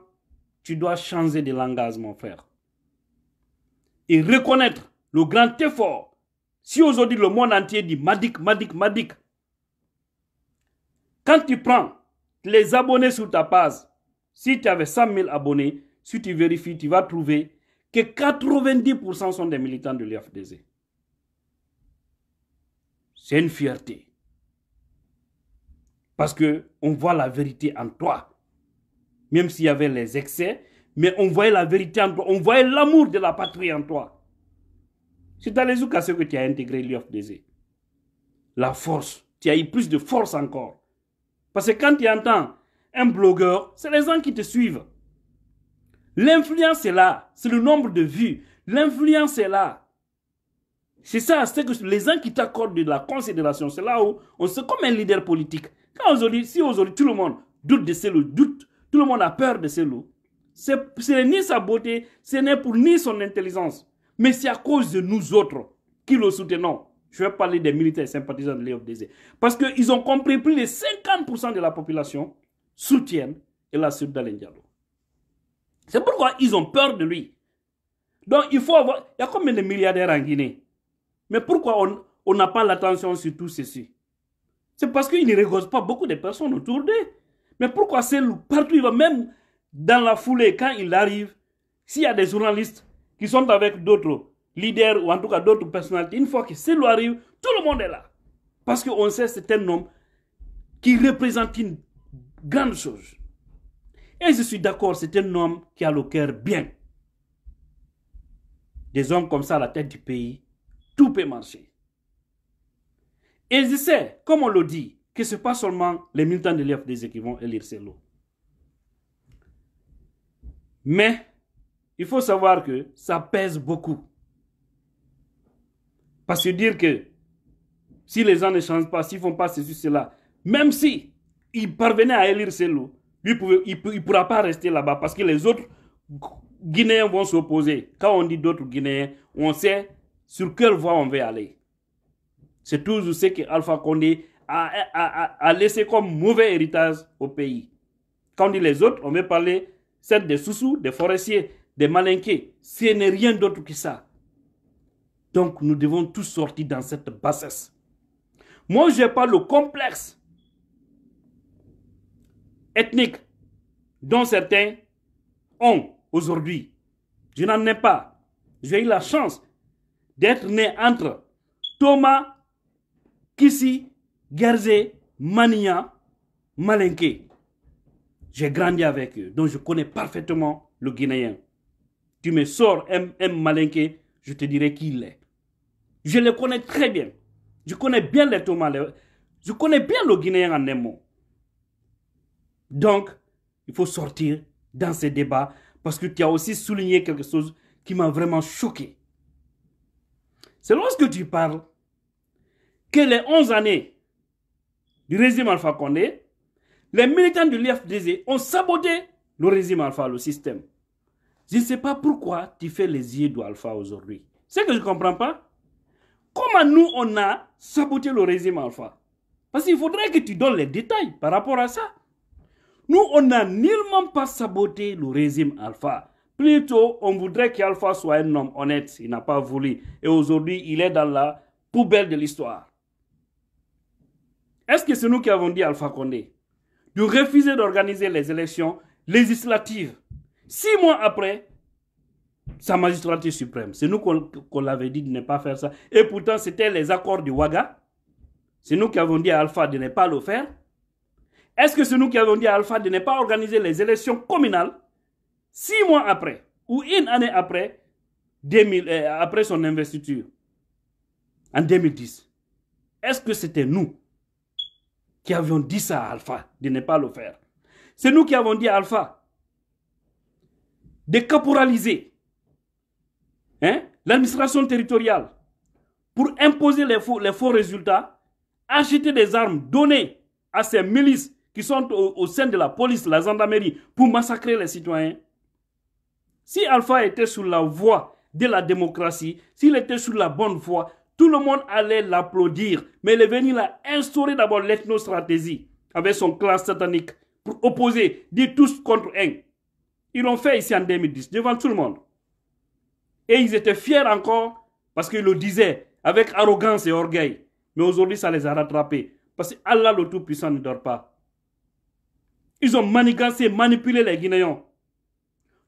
tu dois changer de langage, mon frère. Et reconnaître le grand effort. Si aujourd'hui le monde entier dit Madik, Madik, Madik, quand tu prends les abonnés sur ta page, si tu avais 100 000 abonnés, si tu vérifies, tu vas trouver que 90% sont des militants de l'UFDZ. C'est une fierté. Parce que on voit la vérité en toi. Même s'il y avait les excès, mais on voyait la vérité en toi. On voyait l'amour de la patrie en toi. C'est dans les ce que tu as intégré l'UFDZ. La force. Tu as eu plus de force encore. Parce que quand tu entends un blogueur, c'est les gens qui te suivent. L'influence est là. C'est le nombre de vues. L'influence est là. C'est ça, c'est que les gens qui t'accordent de la considération, c'est là où on se comme un leader politique. Quand si aujourd'hui tout le monde doute de Célou, doute, tout le monde a peur de ce c'est ni sa beauté, ce n'est pour ni son intelligence, mais c'est à cause de nous autres qui le soutenons. Je vais parler des militaires sympathisants de l'EFDZ. Parce qu'ils ont compris plus de 50% de la population soutiennent Ella Diallo. C'est pourquoi ils ont peur de lui. Donc il faut avoir... Il y a combien de milliardaires en Guinée Mais pourquoi on n'a pas l'attention sur tout ceci C'est parce qu'il ne rigolent pas beaucoup de personnes autour d'eux. Mais pourquoi c'est partout, il va même dans la foulée, quand il arrive, s'il y a des journalistes qui sont avec d'autres leaders ou en tout cas d'autres personnalités, une fois que c'est lui arrive, tout le monde est là. Parce qu'on sait c'est un homme qui représente une grande chose. Et je suis d'accord, c'est un homme qui a le cœur bien. Des hommes comme ça à la tête du pays, tout peut marcher. Et je sais, comme on le dit, que ce n'est pas seulement les militants de l'IFDZ qui vont élire ces lots. Mais il faut savoir que ça pèse beaucoup. Parce que dire que si les gens ne changent pas, s'ils ne font pas ceci, cela, même si parvenaient à élire ces lots, lui, il ne pourra pas rester là-bas parce que les autres Guinéens vont s'opposer. Quand on dit d'autres Guinéens, on sait sur quelle voie on veut aller. C'est toujours ce que Alpha Condé a, laissé comme mauvais héritage au pays. Quand on dit les autres, on veut parler des sous des forestiers, des malinqués. Ce n'est rien d'autre que ça. Donc nous devons tous sortir dans cette bassesse. Moi, je parle pas le complexe ethniques dont certains ont aujourd'hui. Je n'en ai pas. J'ai eu la chance d'être né entre Thomas, Kissi, Gerzé, Mania, Malinké. J'ai grandi avec eux, donc je connais parfaitement le Guinéen. Tu me sors M. M. je te dirai qui il est. Je le connais très bien. Je connais bien les Thomas. Je connais bien le Guinéen en un donc, il faut sortir dans ces débats parce que tu as aussi souligné quelque chose qui m'a vraiment choqué. C'est lorsque tu parles que les 11 années du régime Alpha est, les militants de l'IFDZ ont saboté le régime Alpha, le système. Je ne sais pas pourquoi tu fais les yeux d'Alpha aujourd'hui. C'est que je ne comprends pas. Comment nous, on a saboté le régime Alpha Parce qu'il faudrait que tu donnes les détails par rapport à ça. Nous, on n'a nullement pas saboté le régime Alpha. Plutôt, on voudrait qu'Alpha soit un homme honnête. Il n'a pas voulu. Et aujourd'hui, il est dans la poubelle de l'histoire. Est-ce que c'est nous qui avons dit à Alpha Condé de refuser d'organiser les élections législatives six mois après sa magistrature suprême C'est nous qu'on l'avait dit de ne pas faire ça. Et pourtant, c'était les accords du Ouaga. C'est nous qui avons dit à Alpha de ne pas le faire. Est-ce que c'est nous qui avons dit à Alpha de ne pas organiser les élections communales six mois après ou une année après, euh, après son investiture en 2010 Est-ce que c'était nous qui avions dit ça à Alpha de ne pas le faire C'est nous qui avons dit à Alpha de caporaliser hein, l'administration territoriale pour imposer les faux, les faux résultats, acheter des armes données à ces milices qui sont au, sein de la police, la gendarmerie, pour massacrer les citoyens. Si Alpha était sur la voie de la démocratie, s'il était sur la bonne voie, tout le monde allait l'applaudir. Mais il est venu là instaurer d'abord l'ethnostratégie avec son clan satanique pour opposer, dire tous contre un. Ils l'ont fait ici en 2010, devant tout le monde. Et ils étaient fiers encore parce qu'ils le disaient avec arrogance et orgueil. Mais aujourd'hui, ça les a rattrapés. Parce que Allah le Tout-Puissant ne dort pas. Ils ont manigancé, manipulé les Guinéens.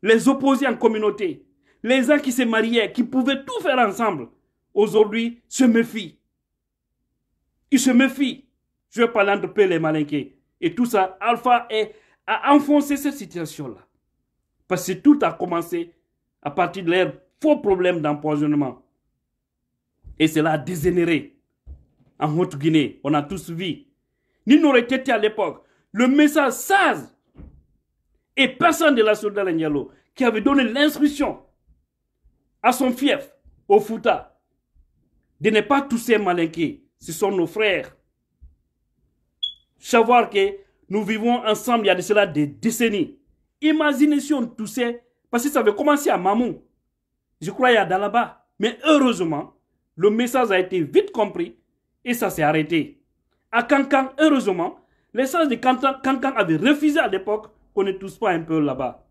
Les opposés en communauté. Les gens qui se mariaient, qui pouvaient tout faire ensemble, aujourd'hui se méfient. Ils se méfient. Je vais parler entre les malinqués. Et tout ça, Alpha est, a enfoncé cette situation-là. Parce que tout a commencé à partir de leurs faux problème d'empoisonnement. Et cela a dégénéré. En Haute-Guinée, on a tous vu. Ni été à l'époque, le message sage et personne de la soldat l'angialo qui avait donné l'instruction à son fief, au Fouta, de ne pas tousser malinqués. Ce sont nos frères. Savoir que nous vivons ensemble, il y a de cela des décennies. Imaginez si on toussait, parce que ça avait commencé à Mamou. Je crois à y Dalaba. Mais heureusement, le message a été vite compris et ça s'est arrêté. À Cancan, heureusement, L'essence de Kankan, avait refusé à l'époque qu'on ne tous pas un peu là-bas.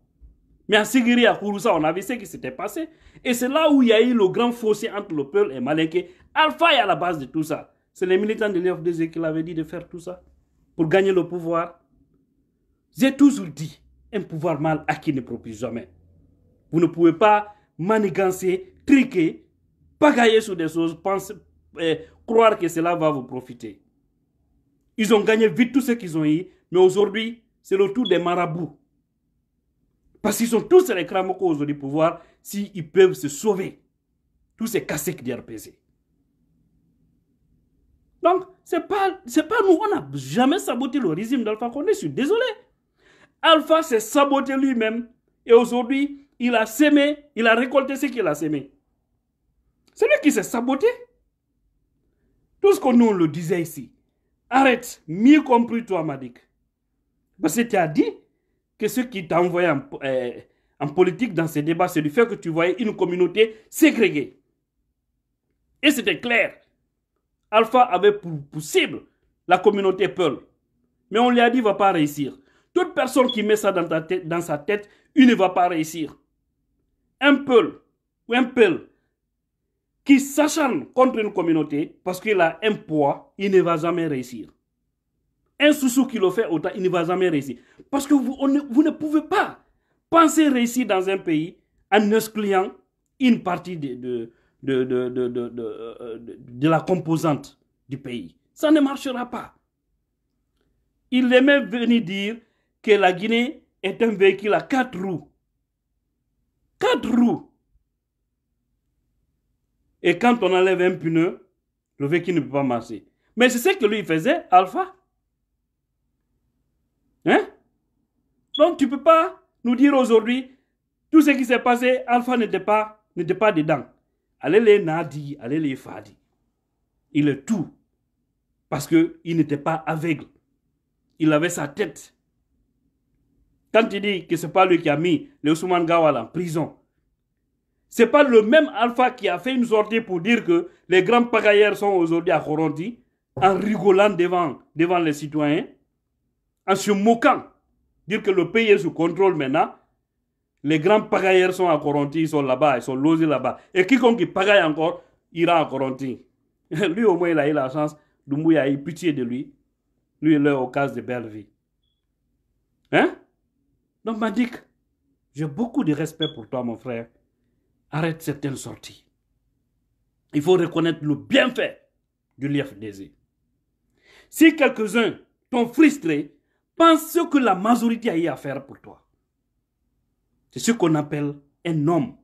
Mais à Sigiri, à Kouroussa, on avait ce qui s'était passé. Et c'est là où il y a eu le grand fossé entre le peuple et Maléke. Alpha est à la base de tout ça. C'est les militants de l'EFDZ qui l'avaient dit de faire tout ça pour gagner le pouvoir. J'ai toujours dit, un pouvoir mal acquis ne propose jamais. Vous ne pouvez pas manigancer, triquer, pagailler sur des choses, penser, eh, croire que cela va vous profiter. Ils ont gagné vite tout ce qu'ils ont eu, mais aujourd'hui, c'est le tour des marabouts. Parce qu'ils sont tous les cramocos aujourd'hui voir s'ils peuvent se sauver. Tous ces cassecs d'IRPC. Donc, c'est pas, pas nous. On n'a jamais saboté le régime d'Alpha Condé. Je suis désolé. Alpha s'est saboté lui-même. Et aujourd'hui, il a sémé, il a récolté ce qu'il a sémé. C'est lui qui s'est saboté. Tout ce que nous le disait ici arrête, mieux compris toi, Madik. Parce que tu as dit que ce qui t'a envoyé euh, en, politique dans ces débats, c'est du fait que tu voyais une communauté ségrégée. Et c'était clair. Alpha avait pour, possible cible la communauté Peul. Mais on lui a dit, va pas réussir. Toute personne qui met ça dans, tête, dans sa tête, il ne va pas réussir. Un Peul ou un Peul qui s'acharne contre une communauté parce qu'il a un poids, il ne va jamais réussir. Un sous-sous qui le fait autant, il ne va jamais réussir. Parce que vous, ne pouvez pas penser réussir dans un pays en excluant une partie de, la composante du pays. Ça ne marchera pas. Il est même venu dire que la Guinée est un véhicule à quatre roues. Quatre roues. Et quand on enlève un pneu, le véhicule ne peut pas marcher. Mais c'est ce que lui faisait, Alpha. Hein? Donc tu ne peux pas nous dire aujourd'hui, tout ce qui s'est passé, Alpha n'était pas, n'était pas dedans. Allez les Nadi, allez les Fadi. Il est tout. Parce qu'il n'était pas aveugle. Il avait sa tête. Quand tu dis que ce n'est pas lui qui a mis le Ousmane Gawal en prison, c'est pas le même Alpha qui a fait une sortie pour dire que les grands pagailleurs sont aujourd'hui à Coronti, en rigolant devant, devant les citoyens, en se moquant, dire que le pays est sous contrôle maintenant. Les grands pagailleurs sont à Coronti, ils sont là-bas, ils sont logés là-bas. Et quiconque pagaille encore ira à Coronti. Lui au moins, il a eu la chance. Doumbouya a eu pitié de lui. Lui, il est au cas de belle vie. Hein? Donc, Madik, j'ai beaucoup de respect pour toi, mon frère arrête certaines sorties. Il faut reconnaître le bienfait du de l'IFDZ. Si quelques-uns t'ont frustré, pense ce que la majorité a eu à faire pour toi. C'est ce qu'on appelle un homme.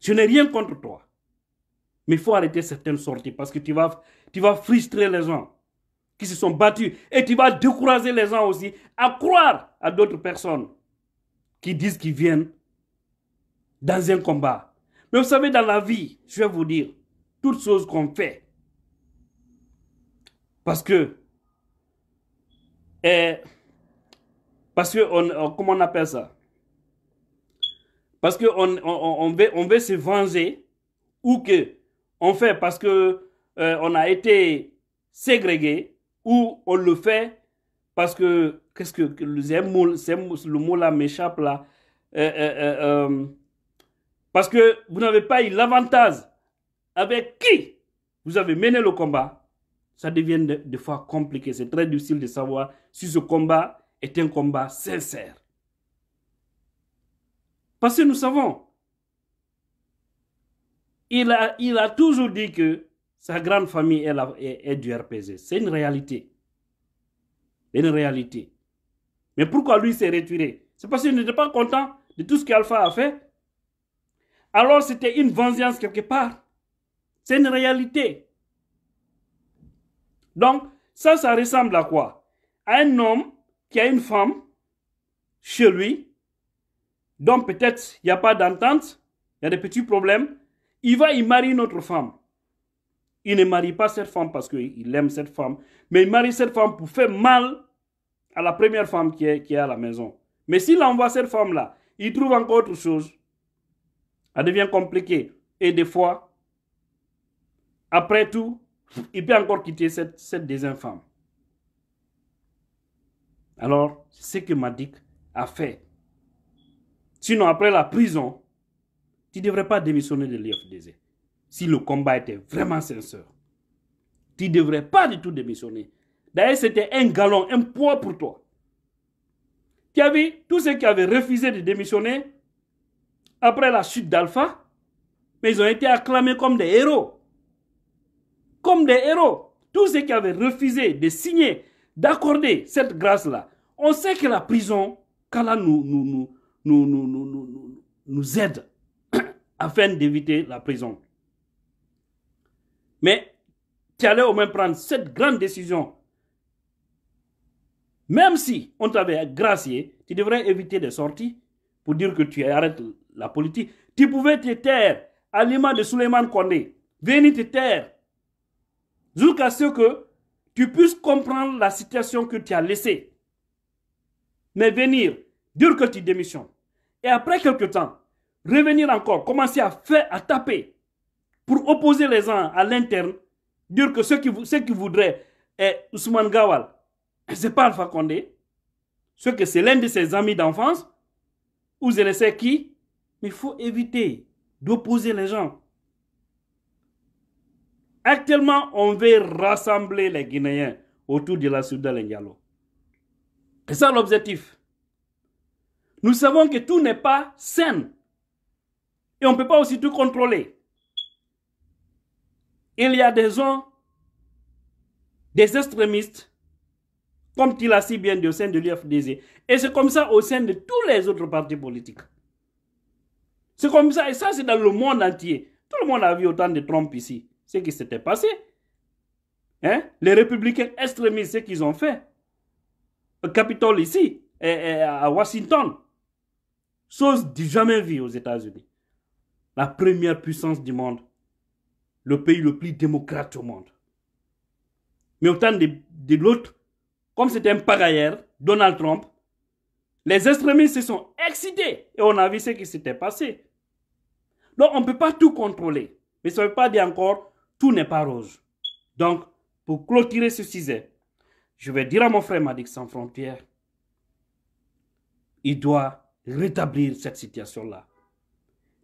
Je n'ai rien contre toi. Mais il faut arrêter certaines sorties parce que tu vas, tu vas frustrer les gens qui se sont battus et tu vas décourager les gens aussi à croire à d'autres personnes qui disent qu'ils viennent dans un combat. Mais vous savez, dans la vie, je vais vous dire, toutes choses qu'on fait, parce que, eh, parce que, on, comment on appelle ça Parce qu'on on, veut, on veut se venger, ou que on fait parce que euh, on a été ségrégué, ou on le fait parce que, qu'est-ce que, le mot, le mot là m'échappe là, euh, euh, euh parce que vous n'avez pas eu l'avantage avec qui vous avez mené le combat. Ça devient des fois compliqué. C'est très difficile de savoir si ce combat est un combat sincère. Parce que nous savons, il a, toujours dit que sa grande famille est, du RPG. C'est une réalité. C'est une réalité. Mais pourquoi lui s'est retiré C'est parce qu'il n'était pas content de tout ce qu'Alpha a fait. Alors c'était une vengeance quelque part. C'est une réalité. Donc, ça, ça ressemble à quoi À un homme qui a une femme chez lui, dont peut-être il n'y a pas d'entente, il y a des petits problèmes. Il va y marier une autre femme. Il ne marie pas cette femme parce qu'il aime cette femme, mais il marie cette femme pour faire mal à la première femme qui est, qui est à la maison. Mais s'il envoie cette femme-là, il trouve encore autre chose, ça devient compliqué. Et des fois, après tout, il peut encore quitter cette, cette désinfâme. Alors, ce que Madik a fait. Sinon, après la prison, tu ne devrais pas démissionner de l'IFDZ. Si le combat était vraiment sincère, tu ne devrais pas du tout démissionner. D'ailleurs, c'était un galon, un poids pour toi. Tu avais, tous ceux qui avaient refusé de démissionner, après la chute d'Alpha, mais ils ont été acclamés comme des héros. Comme des héros. Tous ceux qui avaient refusé de signer, d'accorder cette grâce-là. On sait que la prison, qu'Allah nous, nous, nous, nous aide afin d'éviter la prison. Mais tu allais au moins prendre cette grande décision. Même si on t'avait gracié, tu devrais éviter de sortir pour dire que tu arrêtes la politique, tu pouvais te taire à l'image de Suleiman Kondé. Venir te taire. Jusqu'à ce que tu puisses comprendre la situation que tu as laissée. Mais venir, dire que tu démissionnes. Et après quelques temps, revenir encore, commencer à faire, à taper pour opposer les gens à l'interne, dire que ceux qui, ceux qui voudraient est Ousmane Gawal, c'est pas Alpha Kondé. ce que c'est l'un de ses amis d'enfance, ou je ne qui, mais il faut éviter d'opposer les gens. Actuellement, on veut rassembler les Guinéens autour de la Soudan Lengalo. C'est ça l'objectif. Nous savons que tout n'est pas sain. Et on ne peut pas aussi tout contrôler. Il y a des gens, des extrémistes, comme il a si bien dit au sein de l'UFDZ. Et c'est comme ça au sein de tous les autres partis politiques. C'est comme ça, et ça c'est dans le monde entier. Tout le monde a vu autant de Trump ici. Ce qui s'était passé. Hein? Les républicains extrémistes, ce qu'ils ont fait. Le Capitole ici, à Washington. Chose du jamais vue aux États-Unis. La première puissance du monde. Le pays le plus démocrate au monde. Mais autant de, de l'autre, comme c'était un pagaillère, Donald Trump, les extrémistes se sont excités et on a vu ce qui s'était passé. Donc on ne peut pas tout contrôler. Mais ça ne veut pas dire encore, tout n'est pas rose. Donc, pour clôturer ce sujet, je vais dire à mon frère Madik sans frontières, il doit rétablir cette situation-là.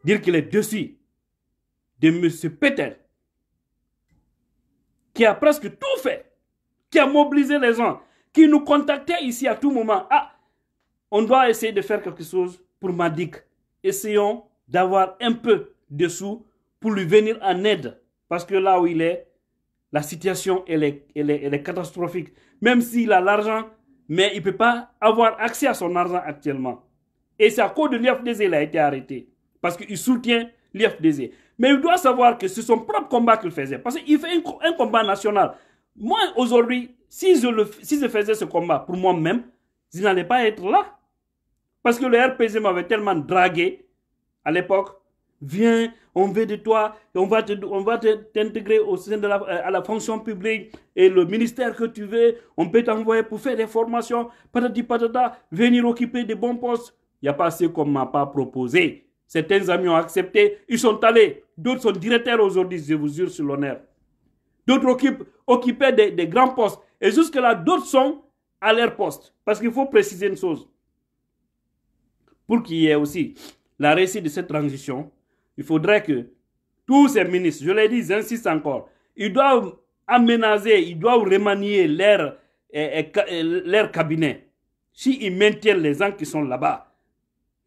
Dire qu'il est dessus de M. Peter qui a presque tout fait, qui a mobilisé les gens, qui nous contactait ici à tout moment. Ah, on doit essayer de faire quelque chose pour Madik. Essayons d'avoir un peu de sous pour lui venir en aide. Parce que là où il est, la situation, est, catastrophique. Même s'il a l'argent, mais il ne peut pas avoir accès à son argent actuellement. Et c'est à cause de l'IFDZ qu'il a été arrêté. Parce qu'il soutient l'IFDZ. Mais il doit savoir que c'est son propre combat qu'il faisait. Parce qu'il fait un, combat national. Moi, aujourd'hui, si si je faisais ce combat pour moi-même, je n'allais pas être là. Parce que le RPC m'avait tellement dragué à l'époque. Viens, on veut de toi, on va te, on va t'intégrer au sein de la, euh, à la fonction publique et le ministère que tu veux, on peut t'envoyer pour faire des formations, patati venir occuper des bons postes. Il n'y a pas assez qu'on m'a pas proposé. Certains amis ont accepté, ils sont allés. D'autres sont directeurs aujourd'hui, je vous jure sur l'honneur. D'autres occupent, occupaient des, des grands postes. Et jusque-là, d'autres sont à leur poste. Parce qu'il faut préciser une chose pour qu'il y ait aussi la réussite de cette transition, il faudrait que tous ces ministres, je l'ai dit, j'insiste encore, ils doivent aménager, ils doivent remanier leur, eh, eh, eh, leur cabinet. S'ils maintiennent les gens qui sont là-bas,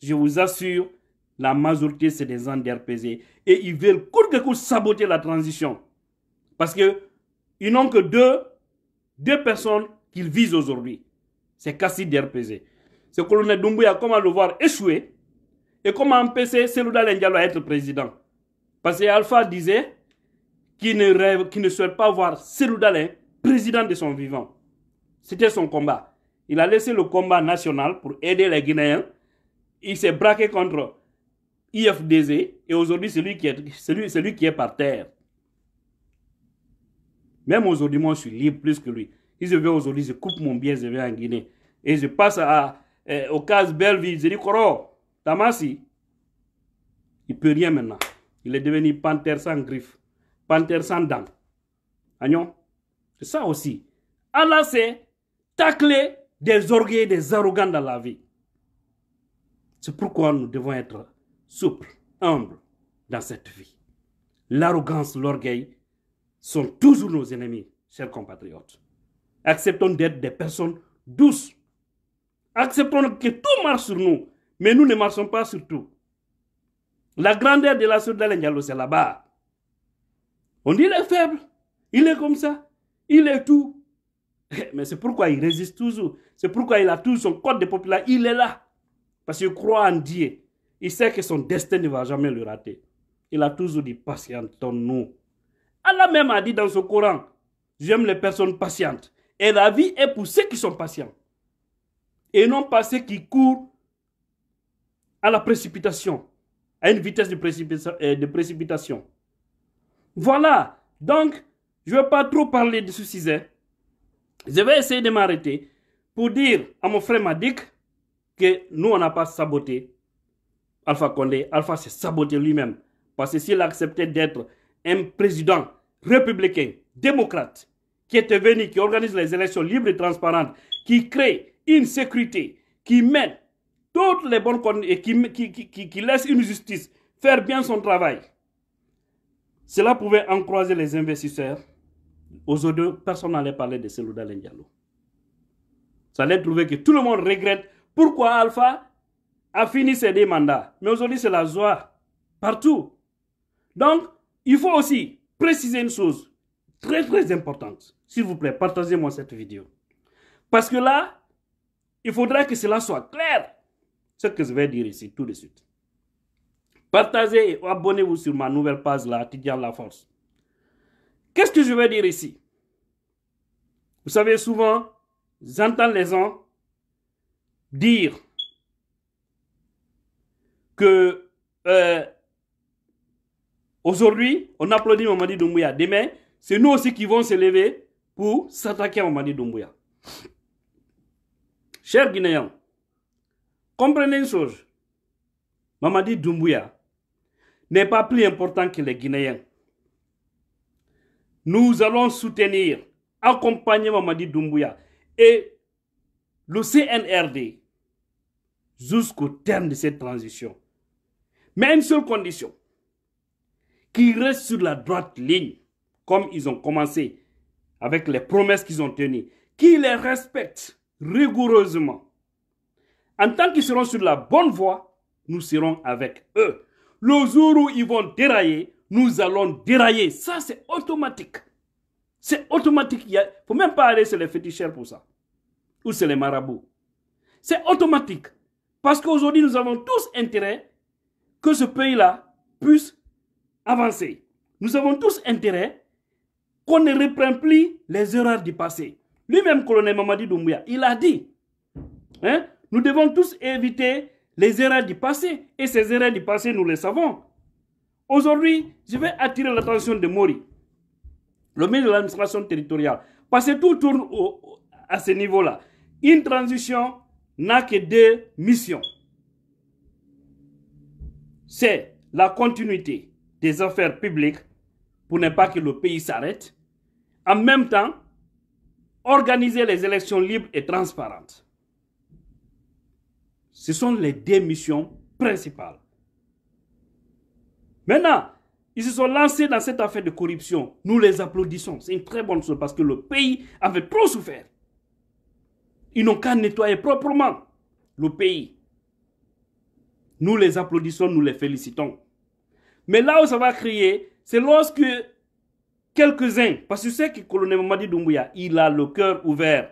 je vous assure, la majorité, c'est des gens d'RPG. Et ils veulent court que court saboter la transition. Parce que n'ont que deux, deux personnes qu'ils visent aujourd'hui. C'est Cassie d'RPG ce colonel Doumbouya, comment le voir échouer et comment empêcher Selouda Lendialo à être président. Parce qu'Alpha disait qu'il ne rêve, ne souhaite pas voir Seloudalin président de son vivant. C'était son combat. Il a laissé le combat national pour aider les Guinéens. Il s'est braqué contre IFDZ et aujourd'hui c'est lui qui est, celui, celui qui est par terre. Même aujourd'hui, moi, je suis libre plus que lui. Si je vais aujourd'hui, je coupe mon billet, je vais en Guinée. Et je passe à, eh, au cas Belleville, Koro, Tamasi, il peut rien maintenant. Il est devenu panthère sans griffes, panthère sans dents. Agnon, c'est ça aussi. Allah, c'est tacler des orgueils des arrogants dans la vie. C'est pourquoi nous devons être souples, humbles dans cette vie. L'arrogance, l'orgueil sont toujours nos ennemis, chers compatriotes. Acceptons d'être des personnes douces, Acceptons que tout marche sur nous, mais nous ne marchons pas sur tout. La grandeur de la sœur Ndiallo, c'est là-bas. On dit il est faible, il est comme ça, il est tout. Eh, mais c'est pourquoi il résiste toujours. C'est pourquoi il a tout son code de populaire. Il est là. Parce qu'il croit en Dieu. Il sait que son destin ne va jamais le rater. Il a toujours dit patientons-nous. Allah même a dit dans son Coran J'aime les personnes patientes. Et la vie est pour ceux qui sont patients et non pas ceux qui courent à la précipitation, à une vitesse de, euh, précipitation. Voilà, donc je ne vais pas trop parler de ce Je vais essayer de m'arrêter pour dire à mon frère Madik que nous, on n'a pas saboté Alpha Condé. Alpha s'est saboté lui-même. Parce que s'il acceptait d'être un président républicain, démocrate, qui était venu, qui organise les élections libres et transparentes, qui crée une sécurité qui met toutes les bonnes conditions et qui, qui, qui, qui, laisse une justice faire bien son travail, cela pouvait encroiser les investisseurs. Aujourd'hui, personne n'allait parler de Selouda Lendialo. Ça allait trouver que tout le monde regrette pourquoi Alpha a fini ses deux mandats. Mais aujourd'hui, c'est la joie partout. Donc, il faut aussi préciser une chose très très importante. S'il vous plaît, partagez-moi cette vidéo. Parce que là, il faudra que cela soit clair. Ce que je vais dire ici tout de suite. Partagez et abonnez-vous sur ma nouvelle page là, Tidiane La Force. Qu'est-ce que je vais dire ici Vous savez, souvent, j'entends les gens dire que euh, aujourd'hui, on applaudit Mamadi Doumbouya. Demain, c'est nous aussi qui vont se lever pour s'attaquer à Mamadi Doumbouya. Chers Guinéens, comprenez une chose. Mamadi Doumbouya n'est pas plus important que les Guinéens. Nous allons soutenir, accompagner Mamadi Doumbouya et le CNRD jusqu'au terme de cette transition. Mais une seule condition, qu'ils restent sur la droite ligne, comme ils ont commencé, avec les promesses qu'ils ont tenues, qu'ils les respectent rigoureusement. En tant qu'ils seront sur la bonne voie, nous serons avec eux. Le jour où ils vont dérailler, nous allons dérailler. Ça, c'est automatique. C'est automatique. Il ne faut même pas aller chez les féticheurs pour ça. Ou c'est les marabouts. C'est automatique. Parce qu'aujourd'hui, nous avons tous intérêt que ce pays-là puisse avancer. Nous avons tous intérêt qu'on ne reprenne plus les erreurs du passé. Lui-même, colonel Mamadi Doumbouya, il a dit, hein, nous devons tous éviter les erreurs du passé. Et ces erreurs du passé, nous les savons. Aujourd'hui, je vais attirer l'attention de Mori, le ministre de l'administration territoriale, parce que tout tourne à ce niveau-là. Une transition n'a que deux missions. C'est la continuité des affaires publiques pour ne pas que le pays s'arrête. En même temps, organiser les élections libres et transparentes. Ce sont les deux missions principales. Maintenant, ils se sont lancés dans cette affaire de corruption. Nous les applaudissons. C'est une très bonne chose parce que le pays avait trop souffert. Ils n'ont qu'à nettoyer proprement le pays. Nous les applaudissons, nous les félicitons. Mais là où ça va crier, c'est lorsque quelques-uns, parce que c'est que colonel Mamadi Doumbouya, il a le cœur ouvert.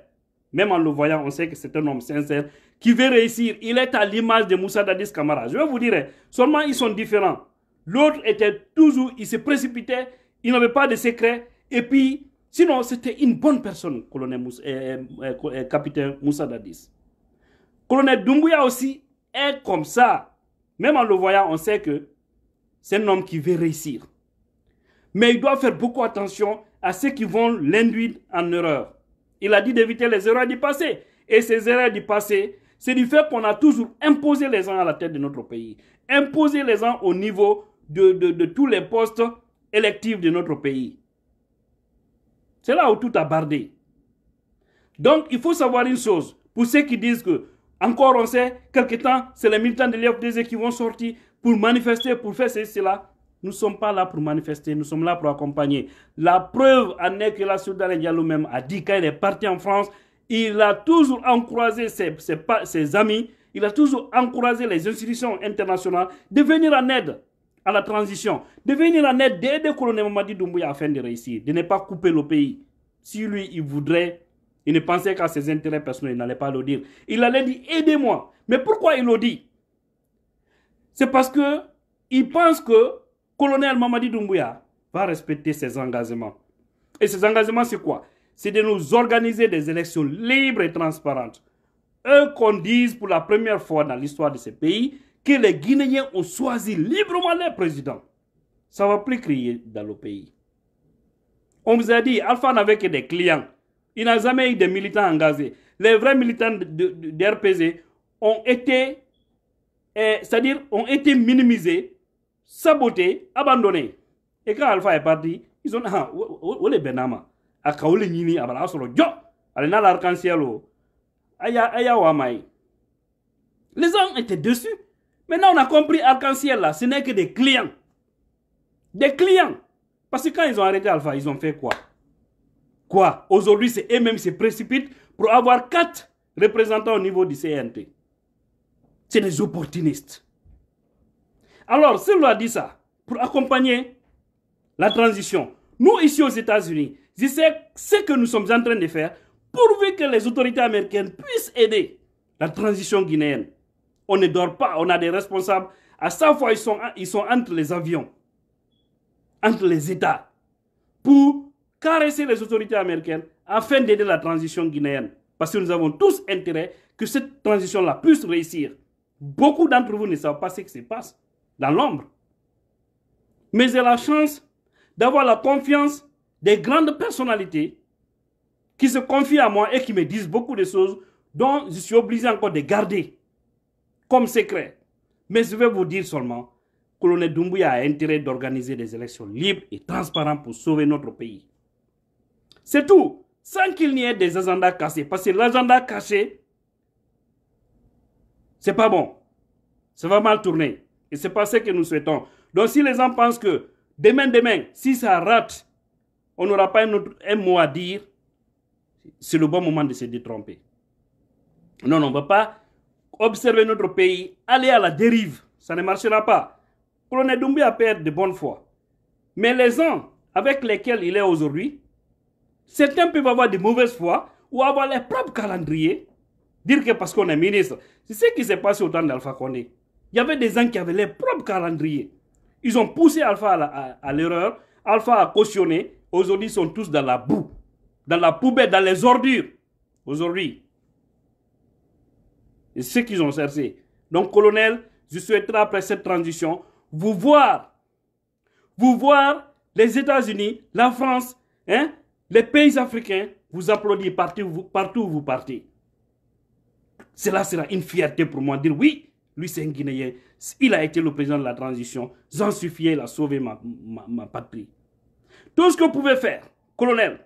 Même en le voyant, on sait que c'est un homme sincère qui veut réussir. Il est à l'image de Moussa Dadis Kamara. Je vais vous dire, seulement ils sont différents. L'autre était toujours, il se précipitait, il n'avait pas de secret. Et puis, sinon, c'était une bonne personne, colonel Moussa, euh, euh, euh, capitaine Moussa Dadis. Colonel Doumbouya aussi est comme ça. Même en le voyant, on sait que c'est un homme qui veut réussir. Mais il doit faire beaucoup attention à ceux qui vont l'induire en erreur. Il a dit d'éviter les erreurs du passé. Et ces erreurs du passé, c'est du fait qu'on a toujours imposé les gens à la tête de notre pays, imposé les gens au niveau de, tous les postes électifs de notre pays. C'est là où tout a bardé. Donc, il faut savoir une chose. Pour ceux qui disent que, encore on sait, quelque temps, c'est les militants de l'IFDZ qui vont sortir pour manifester, pour faire ceci, cela. Nous ne sommes pas là pour manifester, nous sommes là pour accompagner. La preuve en est que la Soudan Diallo même a dit quand il est parti en France, il a toujours encouragé ses, ses amis, il a toujours encouragé les institutions internationales de venir en aide à la transition, de venir en aide, d'aider le colonel Mamadi Doumbouya afin de réussir, de ne pas couper le pays. Si lui, il voudrait, il ne pensait qu'à ses intérêts personnels, il n'allait pas le dire. Il allait dire, aidez-moi. Mais pourquoi il le dit C'est parce que il pense que colonel Mamadi Doumbouya va respecter ses engagements. Et ses engagements, c'est quoi C'est de nous organiser des élections libres et transparentes. Eux qu'on dise pour la première fois dans l'histoire de ce pays que les Guinéens ont choisi librement leur président. Ça ne va plus crier dans le pays. On vous a dit, Alpha n'avait que des clients. Il n'a jamais eu de militants engagés. Les vrais militants d'RPG ont été, eh, c'est-à-dire ont été minimisés Saboté, abandonné. Et quand Alpha est parti, ils ont dit, ah, où est Benama en ciel oh. oh, Les gens étaient dessus. Maintenant, on a compris, arc-en-ciel, là, ce n'est que des clients. Des clients. Parce que quand ils ont arrêté Alpha, ils ont fait quoi Quoi Aujourd'hui, c'est eux-mêmes se précipitent pour avoir quatre représentants au niveau du CNT. C'est des opportunistes. Alors, cela a dit ça, pour accompagner la transition, nous ici aux États-Unis, je sais ce que nous sommes en train de faire, pour que les autorités américaines puissent aider la transition guinéenne. On ne dort pas, on a des responsables. À sa fois, ils sont, ils sont entre les avions, entre les États, pour caresser les autorités américaines afin d'aider la transition guinéenne. Parce que nous avons tous intérêt que cette transition-là puisse réussir. Beaucoup d'entre vous ne savent pas ce qui se passe l'ombre. Mais j'ai la chance d'avoir la confiance des grandes personnalités qui se confient à moi et qui me disent beaucoup de choses dont je suis obligé encore de garder comme secret. Mais je vais vous dire seulement, que colonel Doumbouya a intérêt d'organiser des élections libres et transparentes pour sauver notre pays. C'est tout, sans qu'il n'y ait des agendas cassés parce que l'agenda caché, c'est pas bon. Ça va mal tourner. Et ce n'est pas ce que nous souhaitons. Donc si les gens pensent que demain, demain, si ça rate, on n'aura pas un, mot à dire, c'est le bon moment de se détromper. Non, on ne va pas observer notre pays, aller à la dérive. Ça ne marchera pas. Colonel a perdu de bonne foi. Mais les gens avec lesquels il est aujourd'hui, certains peuvent avoir de mauvaises foi ou avoir leur propre calendrier, dire que parce qu'on est ministre. C'est ce qui s'est passé au temps d'Alpha Condé. Il y avait des gens qui avaient leur propres calendriers. Ils ont poussé Alpha à, l'erreur. Alpha a cautionné. Aujourd'hui, ils sont tous dans la boue, dans la poubelle, dans les ordures. Aujourd'hui. Et c'est ce qu'ils ont cherché. Donc, colonel, je souhaiterais, après cette transition, vous voir, vous voir les États-Unis, la France, hein, les pays africains vous applaudir partout, partout où vous partez. Cela sera une fierté pour moi de dire oui, lui, c'est un Guinéen. Il a été le président de la transition. J'en suis il a sauvé ma, patrie. Tout ce que vous pouvez faire, colonel,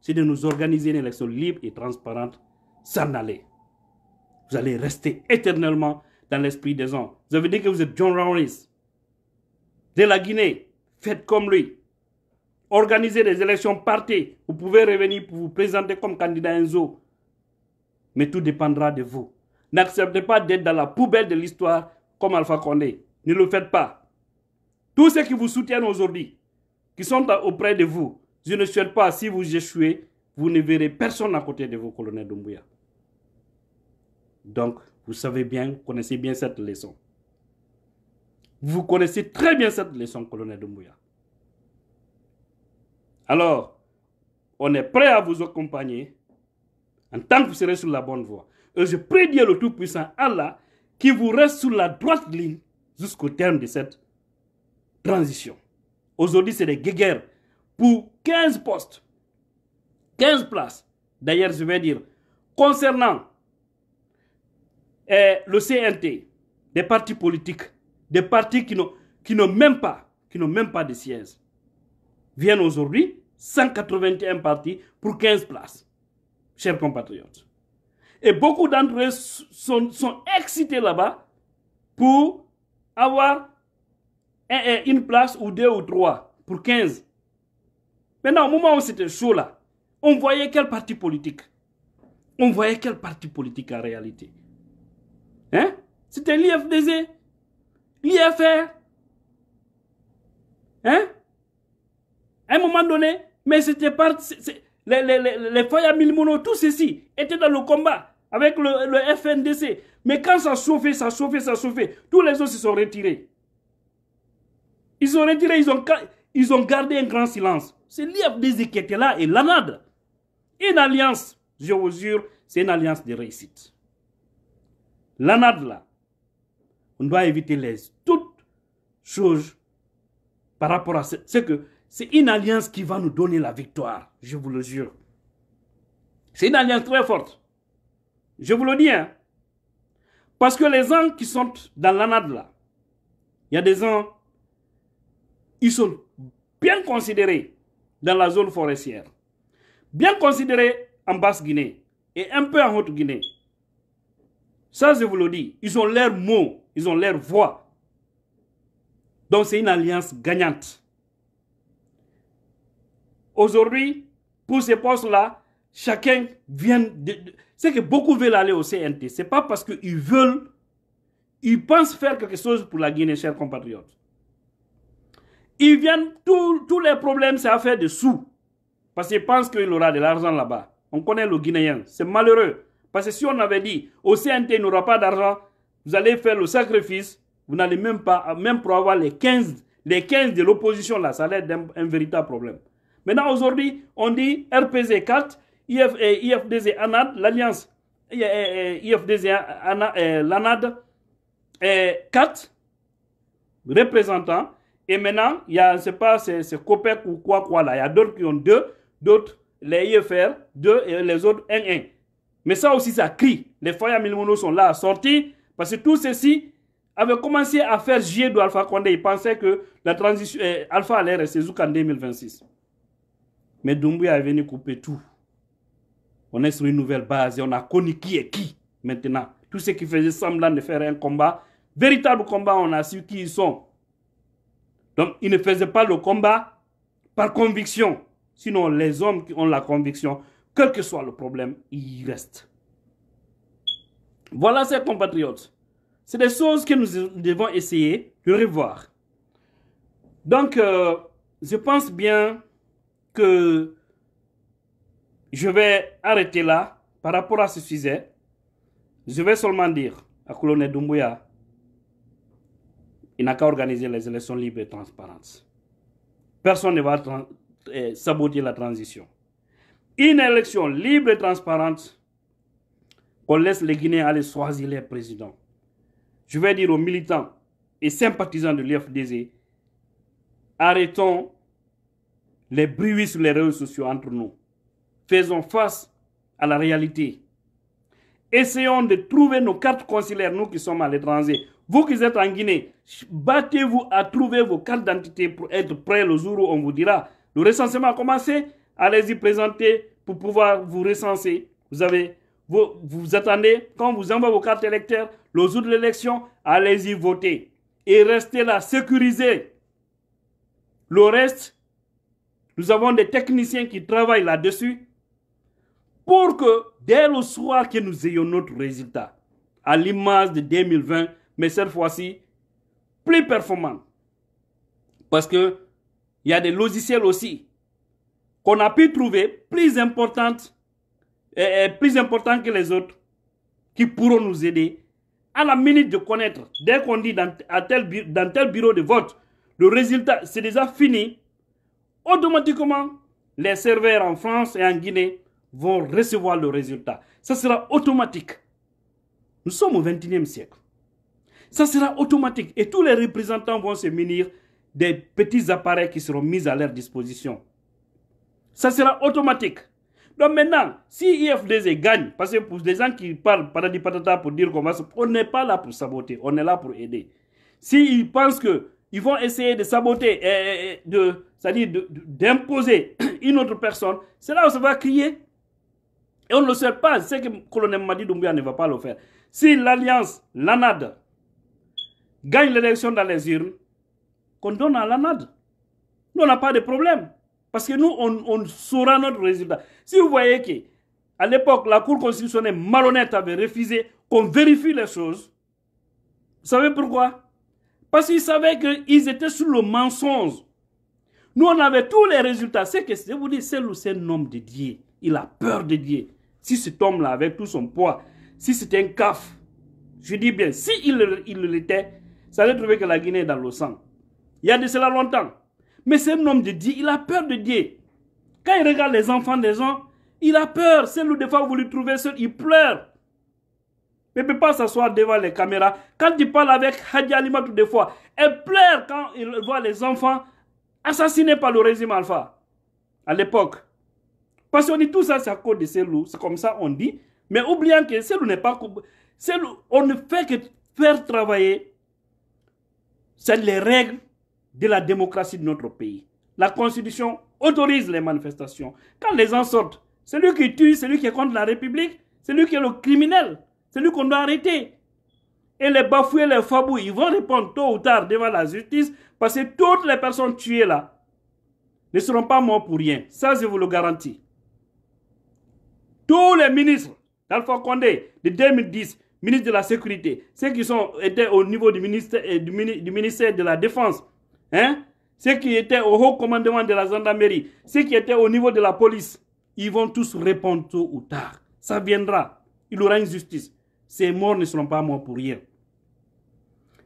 c'est de nous organiser une élection libre et transparente, s'en aller. Vous allez rester éternellement dans l'esprit des hommes Vous avez dit que vous êtes John Rawlings. De la Guinée, faites comme lui. Organisez des élections partez, Vous pouvez revenir pour vous présenter comme candidat Enzo. Mais tout dépendra de vous. N'acceptez pas d'être dans la poubelle de l'histoire comme Alpha Condé. Ne le faites pas. Tous ceux qui vous soutiennent aujourd'hui, qui sont auprès de vous, je ne souhaite pas, si vous échouez, vous ne verrez personne à côté de vous, colonel Doumbouya. Donc, vous savez bien, vous connaissez bien cette leçon. Vous connaissez très bien cette leçon, colonel Doumbouya. Alors, on est prêt à vous accompagner en tant que vous serez sur la bonne voie. Et euh, je prédis le Tout-Puissant, Allah, qui vous reste sur la droite ligne jusqu'au terme de cette transition. Aujourd'hui, c'est des guéguerres pour 15 postes, 15 places. D'ailleurs, je vais dire, concernant eh, le CNT, des partis politiques, des partis qui n'ont, même pas, qui n'ont même pas de siège, viennent aujourd'hui 181 partis pour 15 places. Chers compatriotes, et beaucoup d'entre eux sont, excités là-bas pour avoir une place ou deux ou trois pour 15. Maintenant, au moment où c'était chaud là, on voyait quel parti politique. On voyait quel parti politique en réalité. Hein? C'était l'IFDZ, l'IFR. Hein? À un moment donné, mais c'était parti les, les, les, les tout ceci était dans le combat avec le, FNDC. Mais quand ça chauffait, ça chauffait, ça chauffait, tous les autres se sont retirés. Ils sont retirés, ils ont, ils ont gardé un grand silence. C'est l'IFDZ qui était là et l'ANAD. Une alliance, je vous jure, c'est une alliance de réussite. L'ANAD là, on doit éviter les toutes choses par rapport à ce que c'est une alliance qui va nous donner la victoire, je vous le jure. C'est une alliance très forte. Je vous le dis. Hein. Parce que les gens qui sont dans l'ANAD là, il y a des gens, ils sont bien considérés dans la zone forestière, bien considérés en Basse-Guinée et un peu en Haute-Guinée. Ça, je vous le dis, ils ont leur mot. ils ont leur voix. Donc c'est une alliance gagnante. Aujourd'hui, pour ces postes-là, chacun vient de... C'est que beaucoup veulent aller au CNT. C'est pas parce qu'ils veulent... Ils pensent faire quelque chose pour la Guinée, chers compatriotes. Ils viennent... Tous les problèmes, c'est affaire de sous. Parce qu'ils pensent qu'il aura de l'argent là-bas. On connaît le Guinéen. C'est malheureux. Parce que si on avait dit, au CNT, n'aura pas d'argent, vous allez faire le sacrifice, vous n'allez même pas, même pour avoir les 15, les 15 de l'opposition là, ça allait être un véritable problème. Maintenant, aujourd'hui, on dit RPZ 4, IF, euh, IFDZ ANAD, l'Alliance euh, euh, IFDZ l'ANAD 4 représentants. Et maintenant, il y a, je sais pas, c'est, COPEC ou quoi, quoi là. Il y a d'autres qui ont deux, d'autres, les IFR, deux, et les autres, un, un. Mais ça aussi, ça crie. Les foyers sont là à sortir, parce que tout ceci avait commencé à faire gier de Alpha Condé. Ils pensaient que la transition, Alpha allait rester jusqu'en 2026. Mais Dumbuya est venu couper tout. On est sur une nouvelle base et on a connu qui est qui maintenant. Tous ceux qui faisaient semblant de faire un combat, véritable combat, on a su qui ils sont. Donc, ils ne faisaient pas le combat par conviction. Sinon, les hommes qui ont la conviction, quel que soit le problème, ils restent. Voilà, ces compatriotes. C'est des choses que nous devons essayer de revoir. Donc, euh, je pense bien que je vais arrêter là par rapport à ce sujet. Je vais seulement dire à colonel Doumbouya, il n'a qu'à organiser les élections libres et transparentes. Personne ne va eh, saboter la transition. Une élection libre et transparente, qu'on laisse les Guinéens aller choisir les présidents. Je vais dire aux militants et sympathisants de l'IFDZ, arrêtons les bruits sur les réseaux sociaux entre nous. Faisons face à la réalité. Essayons de trouver nos cartes consulaires, nous qui sommes à l'étranger. Vous qui êtes en Guinée, battez-vous à trouver vos cartes d'identité pour être prêts le jour où on vous dira le recensement a commencé. Allez-y présenter pour pouvoir vous recenser. Vous avez vous, vous attendez, quand vous envoie vos cartes électeurs, le jour de l'élection, allez-y voter. Et restez là, sécurisez. Le reste, nous avons des techniciens qui travaillent là-dessus pour que dès le soir que nous ayons notre résultat, à l'image de 2020, mais cette fois-ci, plus performant. Parce que il y a des logiciels aussi qu'on a pu trouver plus importants et, plus importants que les autres qui pourront nous aider à la minute de connaître. Dès qu'on dit dans tel bureau de vote, le résultat, c'est déjà fini automatiquement, les serveurs en France et en Guinée vont recevoir le résultat. Ça sera automatique. Nous sommes au XXIe siècle. Ça sera automatique et tous les représentants vont se munir des petits appareils qui seront mis à leur disposition. Ça sera automatique. Donc maintenant, si IFDZ gagne, parce que pour les gens qui parlent paradis patata pour dire qu'on va... On n'est pas là pour saboter, on est là pour aider. S'ils pensent qu'ils vont essayer de saboter, et de, c'est-à-dire d'imposer une autre personne, c'est là où ça va crier. Et on ne le sait pas. C'est que colonel Madi Doumbia ne va pas le faire. Si l'alliance, l'ANAD, gagne l'élection dans les urnes, qu'on donne à l'ANAD, nous, on n'a pas de problème. Parce que nous, on, saura notre résultat. Si vous voyez que à l'époque, la Cour constitutionnelle malhonnête avait refusé qu'on vérifie les choses, vous savez pourquoi Parce qu'ils savaient qu'ils étaient sous le mensonge. Nous, on avait tous les résultats. C'est que, je vous dis, c'est un homme de Dieu. Il a peur de Dieu. Si cet homme-là, avec tout son poids, si c'était un caf, je dis bien, si il, il l'était, ça allait trouver que la Guinée est dans le sang. Il y a de cela longtemps. Mais c'est un homme de Dieu. Il a peur de Dieu. Quand il regarde les enfants des gens, il a peur. C'est le des fois vous lui trouvez seul, il pleure. Il ne peut pas s'asseoir devant les caméras. Quand il parle avec Hadi tout des fois, elle pleure quand il voit les enfants assassiné par le régime Alpha à l'époque. Parce qu'on dit tout ça, c'est à cause de ces loups. C'est comme ça on dit. Mais oubliant que ces n'est pas... on ne fait que faire travailler c'est les règles de la démocratie de notre pays. La Constitution autorise les manifestations. Quand les gens sortent, celui qui tue, celui qui est contre la République, c'est celui qui est le criminel, celui qu'on doit arrêter et les bafoués, les fabous, ils vont répondre tôt ou tard devant la justice parce que toutes les personnes tuées là ne seront pas morts pour rien. Ça, je vous le garantis. Tous les ministres d'Alpha Condé de 2010, ministre de la Sécurité, ceux qui sont, étaient au niveau du ministère, euh, du, du ministère de la Défense, hein, ceux qui étaient au haut commandement de la gendarmerie, ceux qui étaient au niveau de la police, ils vont tous répondre tôt ou tard. Ça viendra. Il y aura une justice. Ces morts ne seront pas morts pour rien.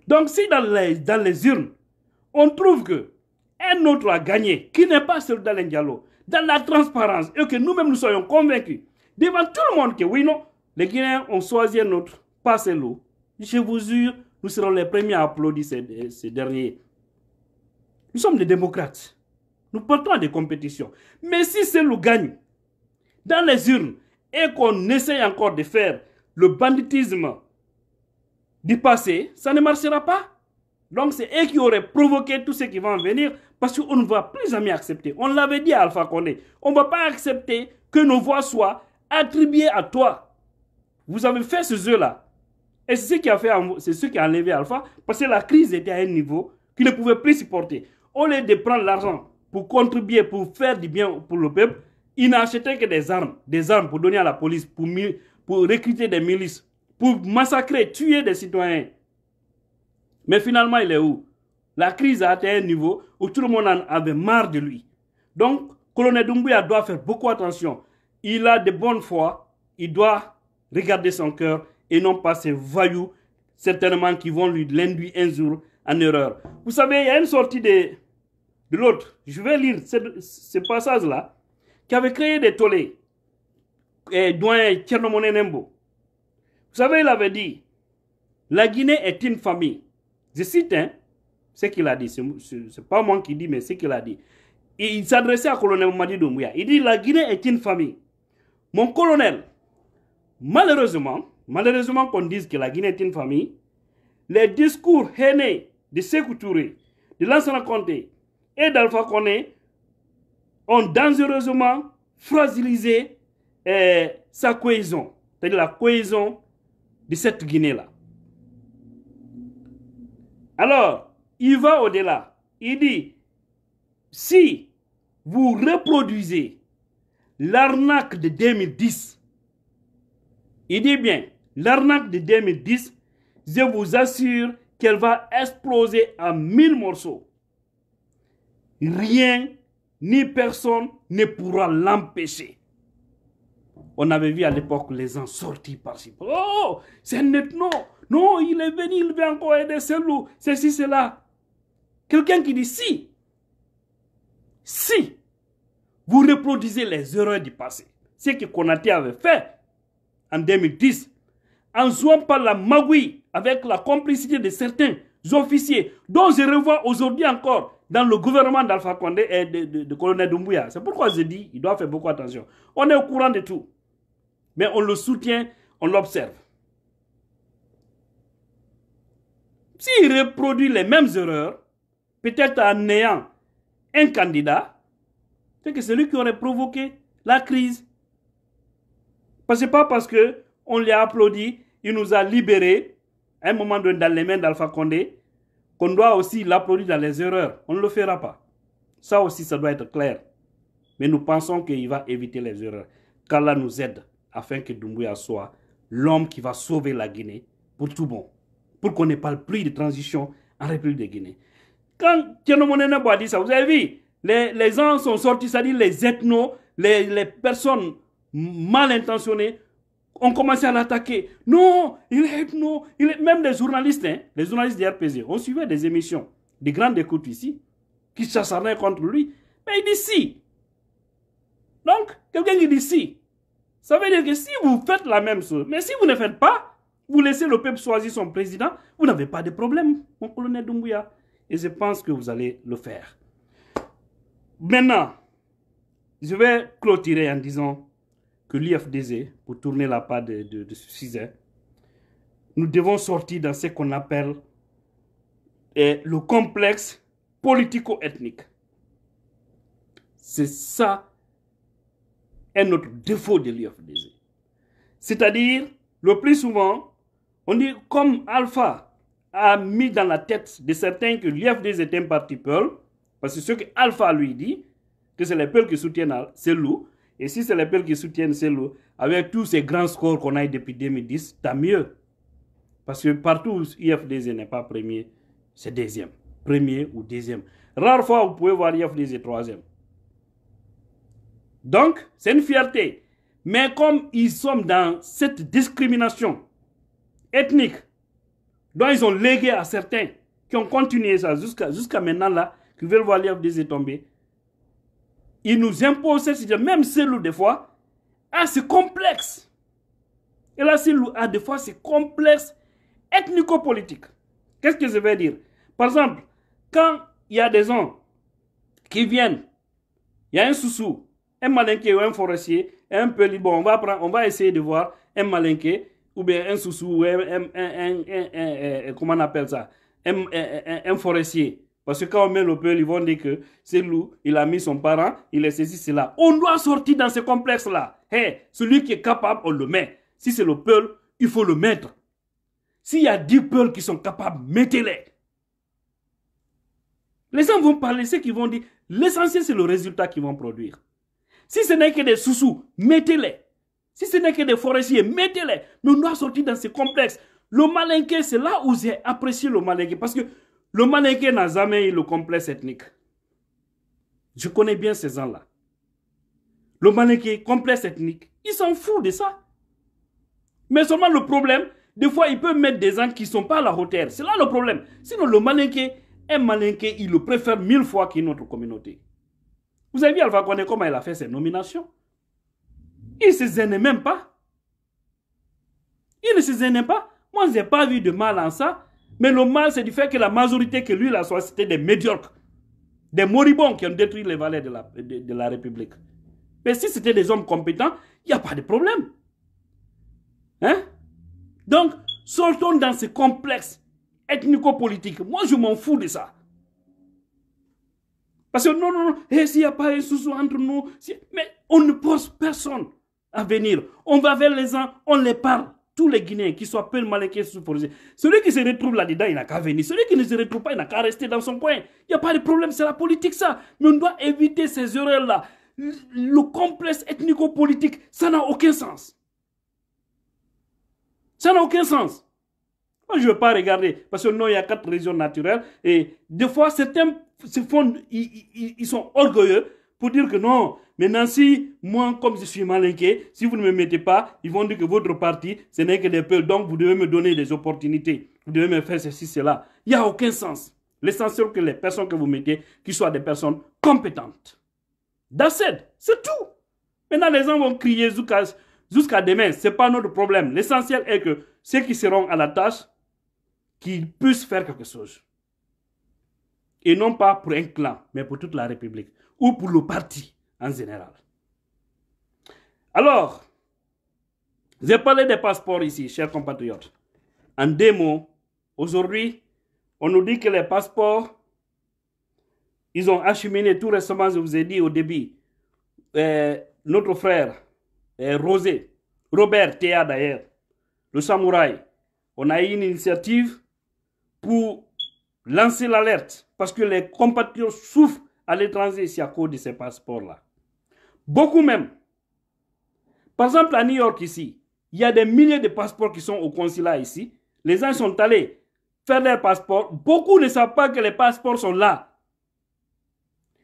Donc si dans les, dans les urnes, on trouve que un autre a gagné, qui n'est pas celui d'Alain dans la transparence, et que nous-mêmes nous soyons convaincus devant tout le monde que oui, non, les Guinéens ont choisi un autre, pas Je vous jure, nous serons les premiers à applaudir ces, derniers. Nous sommes des démocrates. Nous portons des compétitions. Mais si celui gagne dans les urnes et qu'on essaie encore de faire le banditisme du passé, ça ne marchera pas. Donc c'est eux qui auraient provoqué tout ce qui va en venir parce qu'on ne va plus jamais accepter. On l'avait dit à Alpha Condé, on ne va pas accepter que nos voix soient attribuées à toi. Vous avez fait ce jeu-là. Et c'est ce qui a fait, c'est ce qui a enlevé Alpha parce que la crise était à un niveau qu'il ne pouvait plus supporter. Au lieu de prendre l'argent pour contribuer, pour faire du bien pour le peuple, il n'a acheté que des armes, des armes pour donner à la police, pour, pour recruter des milices, pour massacrer, tuer des citoyens. Mais finalement, il est où La crise a atteint un niveau où tout le monde en avait marre de lui. Donc, colonel Doumbouya doit faire beaucoup attention. Il a de bonnes foi, il doit regarder son cœur et non pas ses voyous, certainement qui vont lui l'induire un jour en erreur. Vous savez, il y a une sortie de, de l'autre. Je vais lire ce, passage-là, qui avait créé des tollés. Et Douane Tchernomone Nembo. Vous savez, il avait dit, la Guinée est une famille. Je cite hein, ce qu'il a dit, ce n'est pas moi qui dis, mais ce qu'il a dit. il s'adressait à colonel Madi Doumbouya. Il dit, la Guinée est une famille. Mon colonel, malheureusement, malheureusement qu'on dise que la Guinée est une famille, les discours haineux de Sekou Touré, de Lansana Conté et d'Alpha Kone ont dangereusement fragilisé euh, sa cohésion, c'est-à-dire la cohésion de cette Guinée-là. Alors, il va au-delà. Il dit, si vous reproduisez l'arnaque de 2010, il dit bien, l'arnaque de 2010, je vous assure qu'elle va exploser en mille morceaux. Rien ni personne ne pourra l'empêcher. On avait vu à l'époque les gens sortis par-ci. Oh, c'est net, non? Non, il est venu, il veut encore aider ce loup. Ceci, cela. Quelqu'un qui dit si, si vous reproduisez les erreurs du passé, ce que Konati avait fait en 2010, en jouant par la magouille avec la complicité de certains officiers, dont je revois aujourd'hui encore dans le gouvernement d'Alpha Condé et de, de Colonel Doumbouya. C'est pourquoi je dis il doit faire beaucoup attention. On est au courant de tout mais on le soutient, on l'observe. S'il reproduit les mêmes erreurs, peut-être en ayant un candidat, c'est que c'est lui qui aurait provoqué la crise. Parce que pas parce qu'on l'a applaudi, il nous a libérés à un moment donné dans les mains d'Alpha Condé, qu'on doit aussi l'applaudir dans les erreurs. On ne le fera pas. Ça aussi, ça doit être clair. Mais nous pensons qu'il va éviter les erreurs. Qu'Allah nous aide afin que Doumbouya soit l'homme qui va sauver la Guinée pour tout bon, pour qu'on pas le plus de transition en République de Guinée. Quand Tienomonenabo a dit ça, vous avez vu, les, les gens sont sortis, c'est-à-dire les ethnos, les, personnes mal intentionnées ont commencé à l'attaquer. Non, il est ethno. Il est... Même hein, les journalistes, les journalistes des RPG, ont suivait des émissions de grande écoute ici, qui s'acharnaient contre lui. Mais il dit si. Donc, quelqu'un dit si. Ça veut dire que si vous faites la même chose, mais si vous ne faites pas, vous laissez le peuple choisir son président, vous n'avez pas de problème, mon colonel Doumbouya. Et je pense que vous allez le faire. Maintenant, je vais clôturer en disant que l'IFDZ, pour tourner la page de, de, nous devons sortir dans ce qu'on appelle eh, le complexe politico-ethnique. C'est ça est notre défaut de l'IFDZ. C'est-à-dire, le plus souvent, on dit comme Alpha a mis dans la tête de certains que l'IFDZ est un parti Peul, parce que ce que Alpha lui dit, que c'est les Peuls qui soutiennent ces loup, et si c'est les Peuls qui soutiennent c'est avec tous ces grands scores qu'on a eu depuis 2010, tant mieux. Parce que partout où l'IFDZ n'est pas premier, c'est deuxième. Premier ou deuxième. rarement fois, vous pouvez voir l'IFDZ troisième. Donc, c'est une fierté. Mais comme ils sont dans cette discrimination ethnique, dont ils ont légué à certains qui ont continué ça jusqu'à maintenant là, qui veulent voir les tomber, ils nous imposent cette situation, même des fois, ah, c'est complexe. Et là, c'est ah, des fois, c'est complexe ethnico-politique. Qu'est-ce que je veux dire Par exemple, quand il y a des gens qui viennent, il y a un sous-sous, un malinqué ou un forestier, un peu bon, on va, on va essayer de voir un malinqué ou bien un sous ou un, comment on appelle ça, un, forestier. Parce que quand on met le peuple, ils vont dire que c'est loup, il a mis son parent, il est c'est là. On doit sortir dans ce complexe-là. celui qui est capable, on le met. Si c'est le peuple, il faut le mettre. S'il y a 10 peuples qui sont capables, mettez-les. Les gens vont parler, ceux qui vont dire, l'essentiel c'est le résultat qu'ils vont produire. Si ce n'est que des sous mettez-les. Si ce n'est que des forestiers, mettez-les. Mais on doit sortir dans ce complexe. Le malinqué, c'est là où j'ai apprécié le malinqué. Parce que le malinqué n'a jamais eu le complexe ethnique. Je connais bien ces gens-là. Le malinqué, complexe ethnique, ils s'en fout de ça. Mais seulement le problème, des fois, ils peuvent mettre des gens qui ne sont pas à la hauteur. C'est là le problème. Sinon, le malinqué, un malinqué, il le préfère mille fois qu'une autre communauté. Vous avez vu Alpha Condé comment il a fait ses nominations Il ne se gênait même pas. Il ne se gênait pas. Moi, je n'ai pas vu de mal en ça. Mais le mal, c'est du fait que la majorité que lui, la soit, c'était des médiocres. Des moribonds qui ont détruit les valeurs de la, de, la République. Mais si c'était des hommes compétents, il n'y a pas de problème. Hein? Donc, sortons dans ce complexe ethnico-politique. Moi, je m'en fous de ça. Parce que non, non, non, eh, s'il n'y a pas un sous entre nous, mais on ne pose personne à venir. On va vers les gens, on les parle. Tous les Guinéens, qui soient peu maléqués sous forgés. Celui qui se retrouve là-dedans, il n'a qu'à venir. Celui qui ne se retrouve pas, il n'a qu'à rester dans son coin. Il n'y a pas de problème, c'est la politique ça. Mais on doit éviter ces erreurs-là. Le complexe ethnico-politique, ça n'a aucun sens. Ça n'a aucun sens. Moi, je ne veux pas regarder, parce que non, il y a quatre régions naturelles. Et des fois, certains ils, sont orgueilleux pour dire que non, maintenant si moi, comme je suis malinqué, si vous ne me mettez pas, ils vont dire que votre parti, ce n'est que des peuples. donc vous devez me donner des opportunités, vous devez me faire ceci, cela. Il n'y a aucun sens. L'essentiel que les personnes que vous mettez, qui soient des personnes compétentes. D'accède, c'est tout. Maintenant, les gens vont crier jusqu'à demain. Ce n'est pas notre problème. L'essentiel est que ceux qui seront à la tâche, qu'ils puissent faire quelque chose. Et non pas pour un clan, mais pour toute la République. Ou pour le parti en général. Alors, j'ai parlé des passeports ici, chers compatriotes. En deux mots, aujourd'hui, on nous dit que les passeports, ils ont acheminé tout récemment, je vous ai dit au début, euh, notre frère, euh, Rosé, Robert Théa d'ailleurs, le samouraï, on a eu une initiative pour lancer l'alerte parce que les compatriotes souffrent à l'étranger ici à cause de ces passeports-là. Beaucoup même. Par exemple, à New York ici, il y a des milliers de passeports qui sont au consulat ici. Les gens sont allés faire leurs passeports. Beaucoup ne savent pas que les passeports sont là.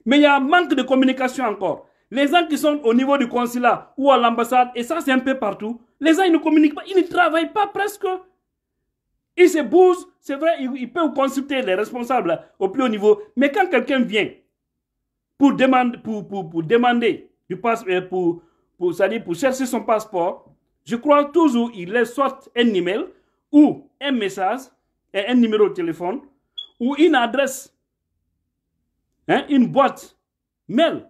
Mais il y a un manque de communication encore. Les gens qui sont au niveau du consulat ou à l'ambassade, et ça c'est un peu partout, les gens ils ne communiquent pas, ils ne travaillent pas presque il se bouge. c'est vrai, il, peut consulter les responsables au plus haut niveau. Mais quand quelqu'un vient pour, demander, pour, pour, pour demander du passe, euh, pour, pour, ça pour chercher son passeport, je crois toujours il laisse soit un email ou un message et euh, un numéro de téléphone ou une adresse, hein, une boîte mail.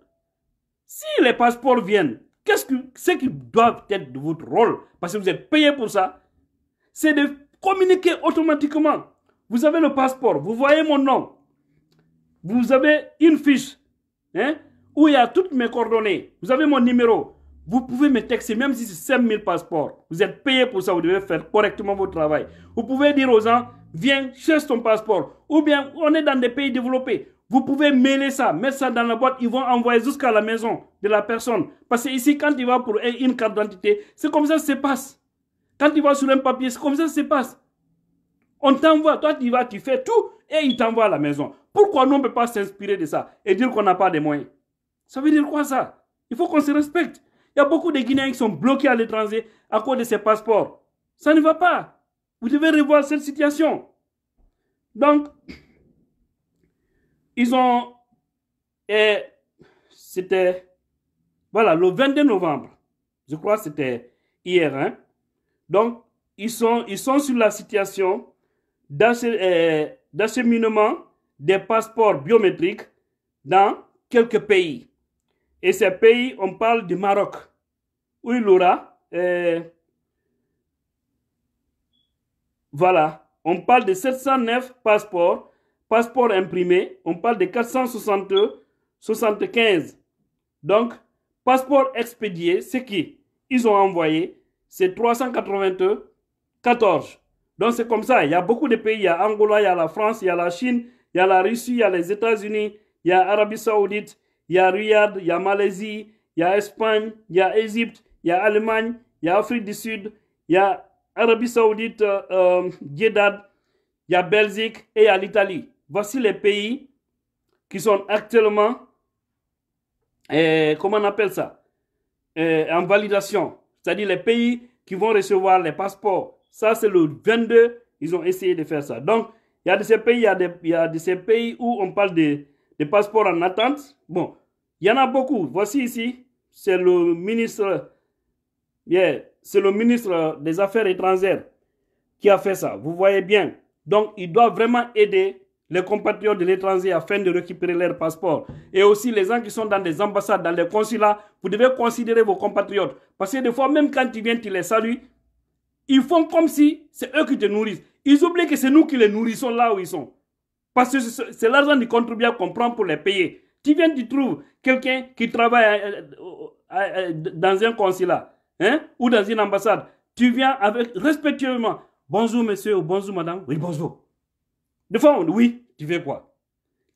Si les passeports viennent, qu'est-ce que c'est qui doit être votre rôle Parce que vous êtes payé pour ça. C'est de communiquer automatiquement. Vous avez le passeport, vous voyez mon nom. Vous avez une fiche hein, où il y a toutes mes coordonnées. Vous avez mon numéro. Vous pouvez me texter, même si c'est 5000 passeports. Vous êtes payé pour ça, vous devez faire correctement votre travail. Vous pouvez dire aux gens, viens, cherche ton passeport. Ou bien, on est dans des pays développés. Vous pouvez mêler ça, mettre ça dans la boîte, ils vont envoyer jusqu'à la maison de la personne. Parce que ici, quand il va pour une carte d'identité, c'est comme ça que ça se passe. Quand tu vas sur un papier, c'est comme ça que ça se passe. On t'envoie, toi tu vas, tu fais tout et il t'envoie à la maison. Pourquoi on ne peut pas s'inspirer de ça et dire qu'on n'a pas de moyens Ça veut dire quoi ça Il faut qu'on se respecte. Il y a beaucoup de Guinéens qui sont bloqués à l'étranger à cause de ces passeports. Ça ne va pas. Vous devez revoir cette situation. Donc, ils ont... Eh, c'était... Voilà, le 22 novembre, je crois que c'était hier, hein, donc, ils sont, ils sont sur la situation d'acheminement euh, des passeports biométriques dans quelques pays. Et ces pays, on parle du Maroc, où il aura... Euh, voilà, on parle de 709 passeports, passeports imprimés, on parle de 475. Donc, passeports expédiés, ce Ils ont envoyé c'est 14 Donc c'est comme ça. Il y a beaucoup de pays. Il y a Angola, il y a la France, il y a la Chine, il y a la Russie, il y a les États-Unis, il y a Arabie Saoudite, il y a Riyad, il y a Malaisie, il y a Espagne, il y a Égypte, il y a Allemagne, il y a Afrique du Sud, il y a Arabie Saoudite, euh, il y a Belgique et il y a l'Italie. Voici les pays qui sont actuellement, comment on appelle ça, en validation c'est-à-dire les pays qui vont recevoir les passeports. Ça, c'est le 22, ils ont essayé de faire ça. Donc, il y a de ces pays, il y a de, ces pays où on parle des passeports en attente. Bon, il y en a beaucoup. Voici ici, c'est le ministre, c'est le ministre des Affaires étrangères qui a fait ça. Vous voyez bien. Donc, il doit vraiment aider les compatriotes de l'étranger afin de récupérer leur passeport. Et aussi les gens qui sont dans des ambassades, dans les consulats, vous devez considérer vos compatriotes. Parce que des fois, même quand ils viennent, tu les salues, ils font comme si c'est eux qui te nourrissent. Ils oublient que c'est nous qui les nourrissons là où ils sont. Parce que c'est l'argent du contribuable qu'on prend pour les payer. Tu viens, tu trouves quelqu'un qui travaille euh, euh, euh, dans un consulat hein, ou dans une ambassade. Tu viens avec respectueusement. Bonjour monsieur ou bonjour madame. Oui, bonjour. Des fois, on dit oui, tu veux quoi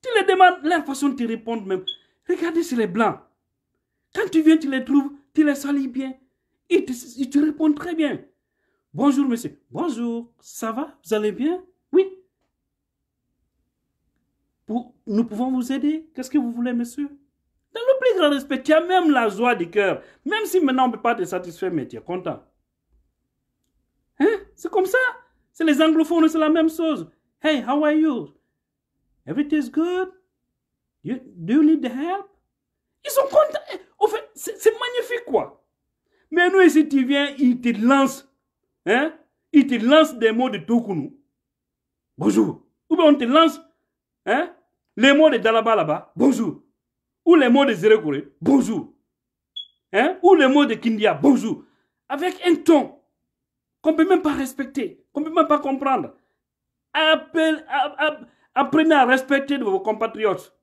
Tu les demandes, leur façon de te répondre même. Regardez, c'est les blancs. Quand tu viens, tu les trouves, tu les salis bien. Ils te, répondent très bien. Bonjour, monsieur. Bonjour, ça va Vous allez bien Oui. nous pouvons vous aider Qu'est-ce que vous voulez, monsieur Dans le plus grand respect, tu as même la joie du cœur. Même si maintenant on ne peut pas te satisfaire, mais tu es content. Hein C'est comme ça. C'est les anglophones, c'est la même chose. Hey, how are you? Everything's good? You, do you need the help? Ils sont contents. En fait, c'est magnifique, quoi. Mais nous, ici, tu viens, ils te lancent. Hein? Ils te lancent des mots de Tokunu. Bonjour. Ou bien on te lance hein? les mots de Dalaba là-bas. Bonjour. Ou les mots de Zerekore. Bonjour. Hein? Ou les mots de Kindia. Bonjour. Avec un ton qu'on ne peut même pas respecter, qu'on ne peut même pas comprendre. Apprenez à respecter de vos compatriotes.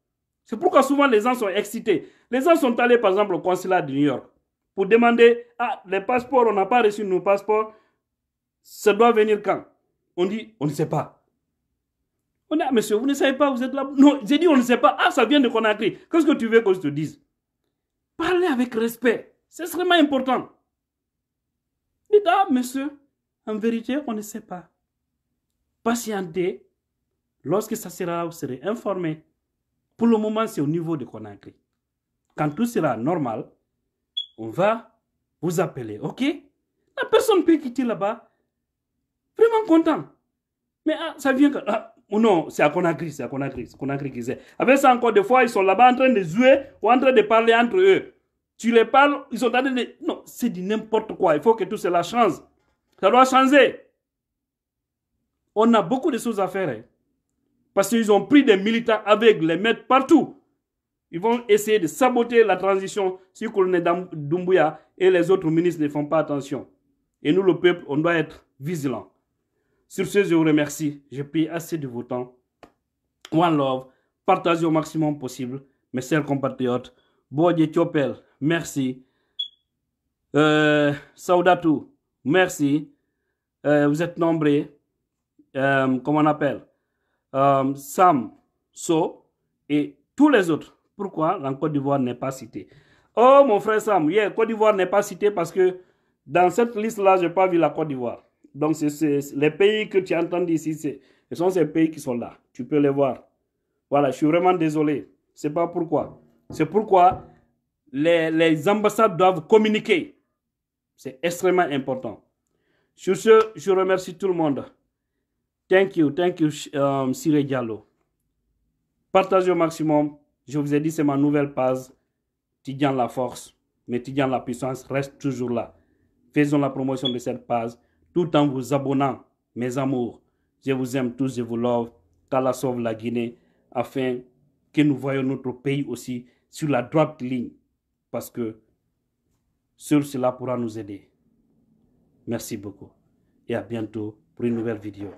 C'est pourquoi souvent les gens sont excités. Les gens sont allés par exemple au consulat de New York pour demander ah, les passeports, on n'a pas reçu nos passeports, ça doit venir quand On dit on ne sait pas. On dit ah, monsieur, vous ne savez pas, vous êtes là. Non, j'ai dit on ne sait pas. Ah, ça vient de Conakry. Qu'est-ce que tu veux que je te dise Parlez avec respect. C'est extrêmement important. Dites ah, monsieur, en vérité, on ne sait pas patienter lorsque ça sera, vous serez informé. Pour le moment, c'est au niveau de Conakry. Quand tout sera normal, on va vous appeler, ok La personne peut quitter là-bas, vraiment content. Mais ah, ça vient que... Ah, ou non, c'est à Conakry, c'est à Conakry, c'est Conakry qui sait. Avec ça, encore des fois, ils sont là-bas en train de jouer ou en train de parler entre eux. Tu les parles, ils sont en train de... Non, c'est du n'importe quoi. Il faut que tout cela change. Ça doit changer on a beaucoup de choses à faire. Hein. Parce qu'ils ont pris des militants avec les mettre partout. Ils vont essayer de saboter la transition si Colonel d'Umbuya et les autres ministres ne font pas attention. Et nous, le peuple, on doit être vigilant. Sur ce, je vous remercie. J'ai pris assez de vos temps. One love. Partagez au maximum possible, mes chers compatriotes. Bodje Tchopel, merci. Euh, Saudatou, merci. Euh, vous êtes nombreux. Euh, comment on appelle, euh, Sam So et tous les autres. Pourquoi la Côte d'Ivoire n'est pas citée Oh, mon frère Sam, la Côte d'Ivoire n'est pas citée parce que dans cette liste-là, je n'ai pas vu la Côte d'Ivoire. Donc, c'est les pays que tu entends ici, ce sont ces pays qui sont là. Tu peux les voir. Voilà, je suis vraiment désolé. C'est pas pourquoi. C'est pourquoi les, ambassades doivent communiquer. C'est extrêmement important. Sur ce, je remercie tout le monde. Thank you, thank you, um, Diallo. Partagez au maximum. Je vous ai dit, c'est ma nouvelle page. Tidian la force, mais Tidian la puissance reste toujours là. Faisons la promotion de cette page tout en vous abonnant, mes amours. Je vous aime tous, je vous love. Qu'Allah sauve la Guinée afin que nous voyons notre pays aussi sur la droite ligne parce que seul cela pourra nous aider. Merci beaucoup et à bientôt pour une nouvelle vidéo.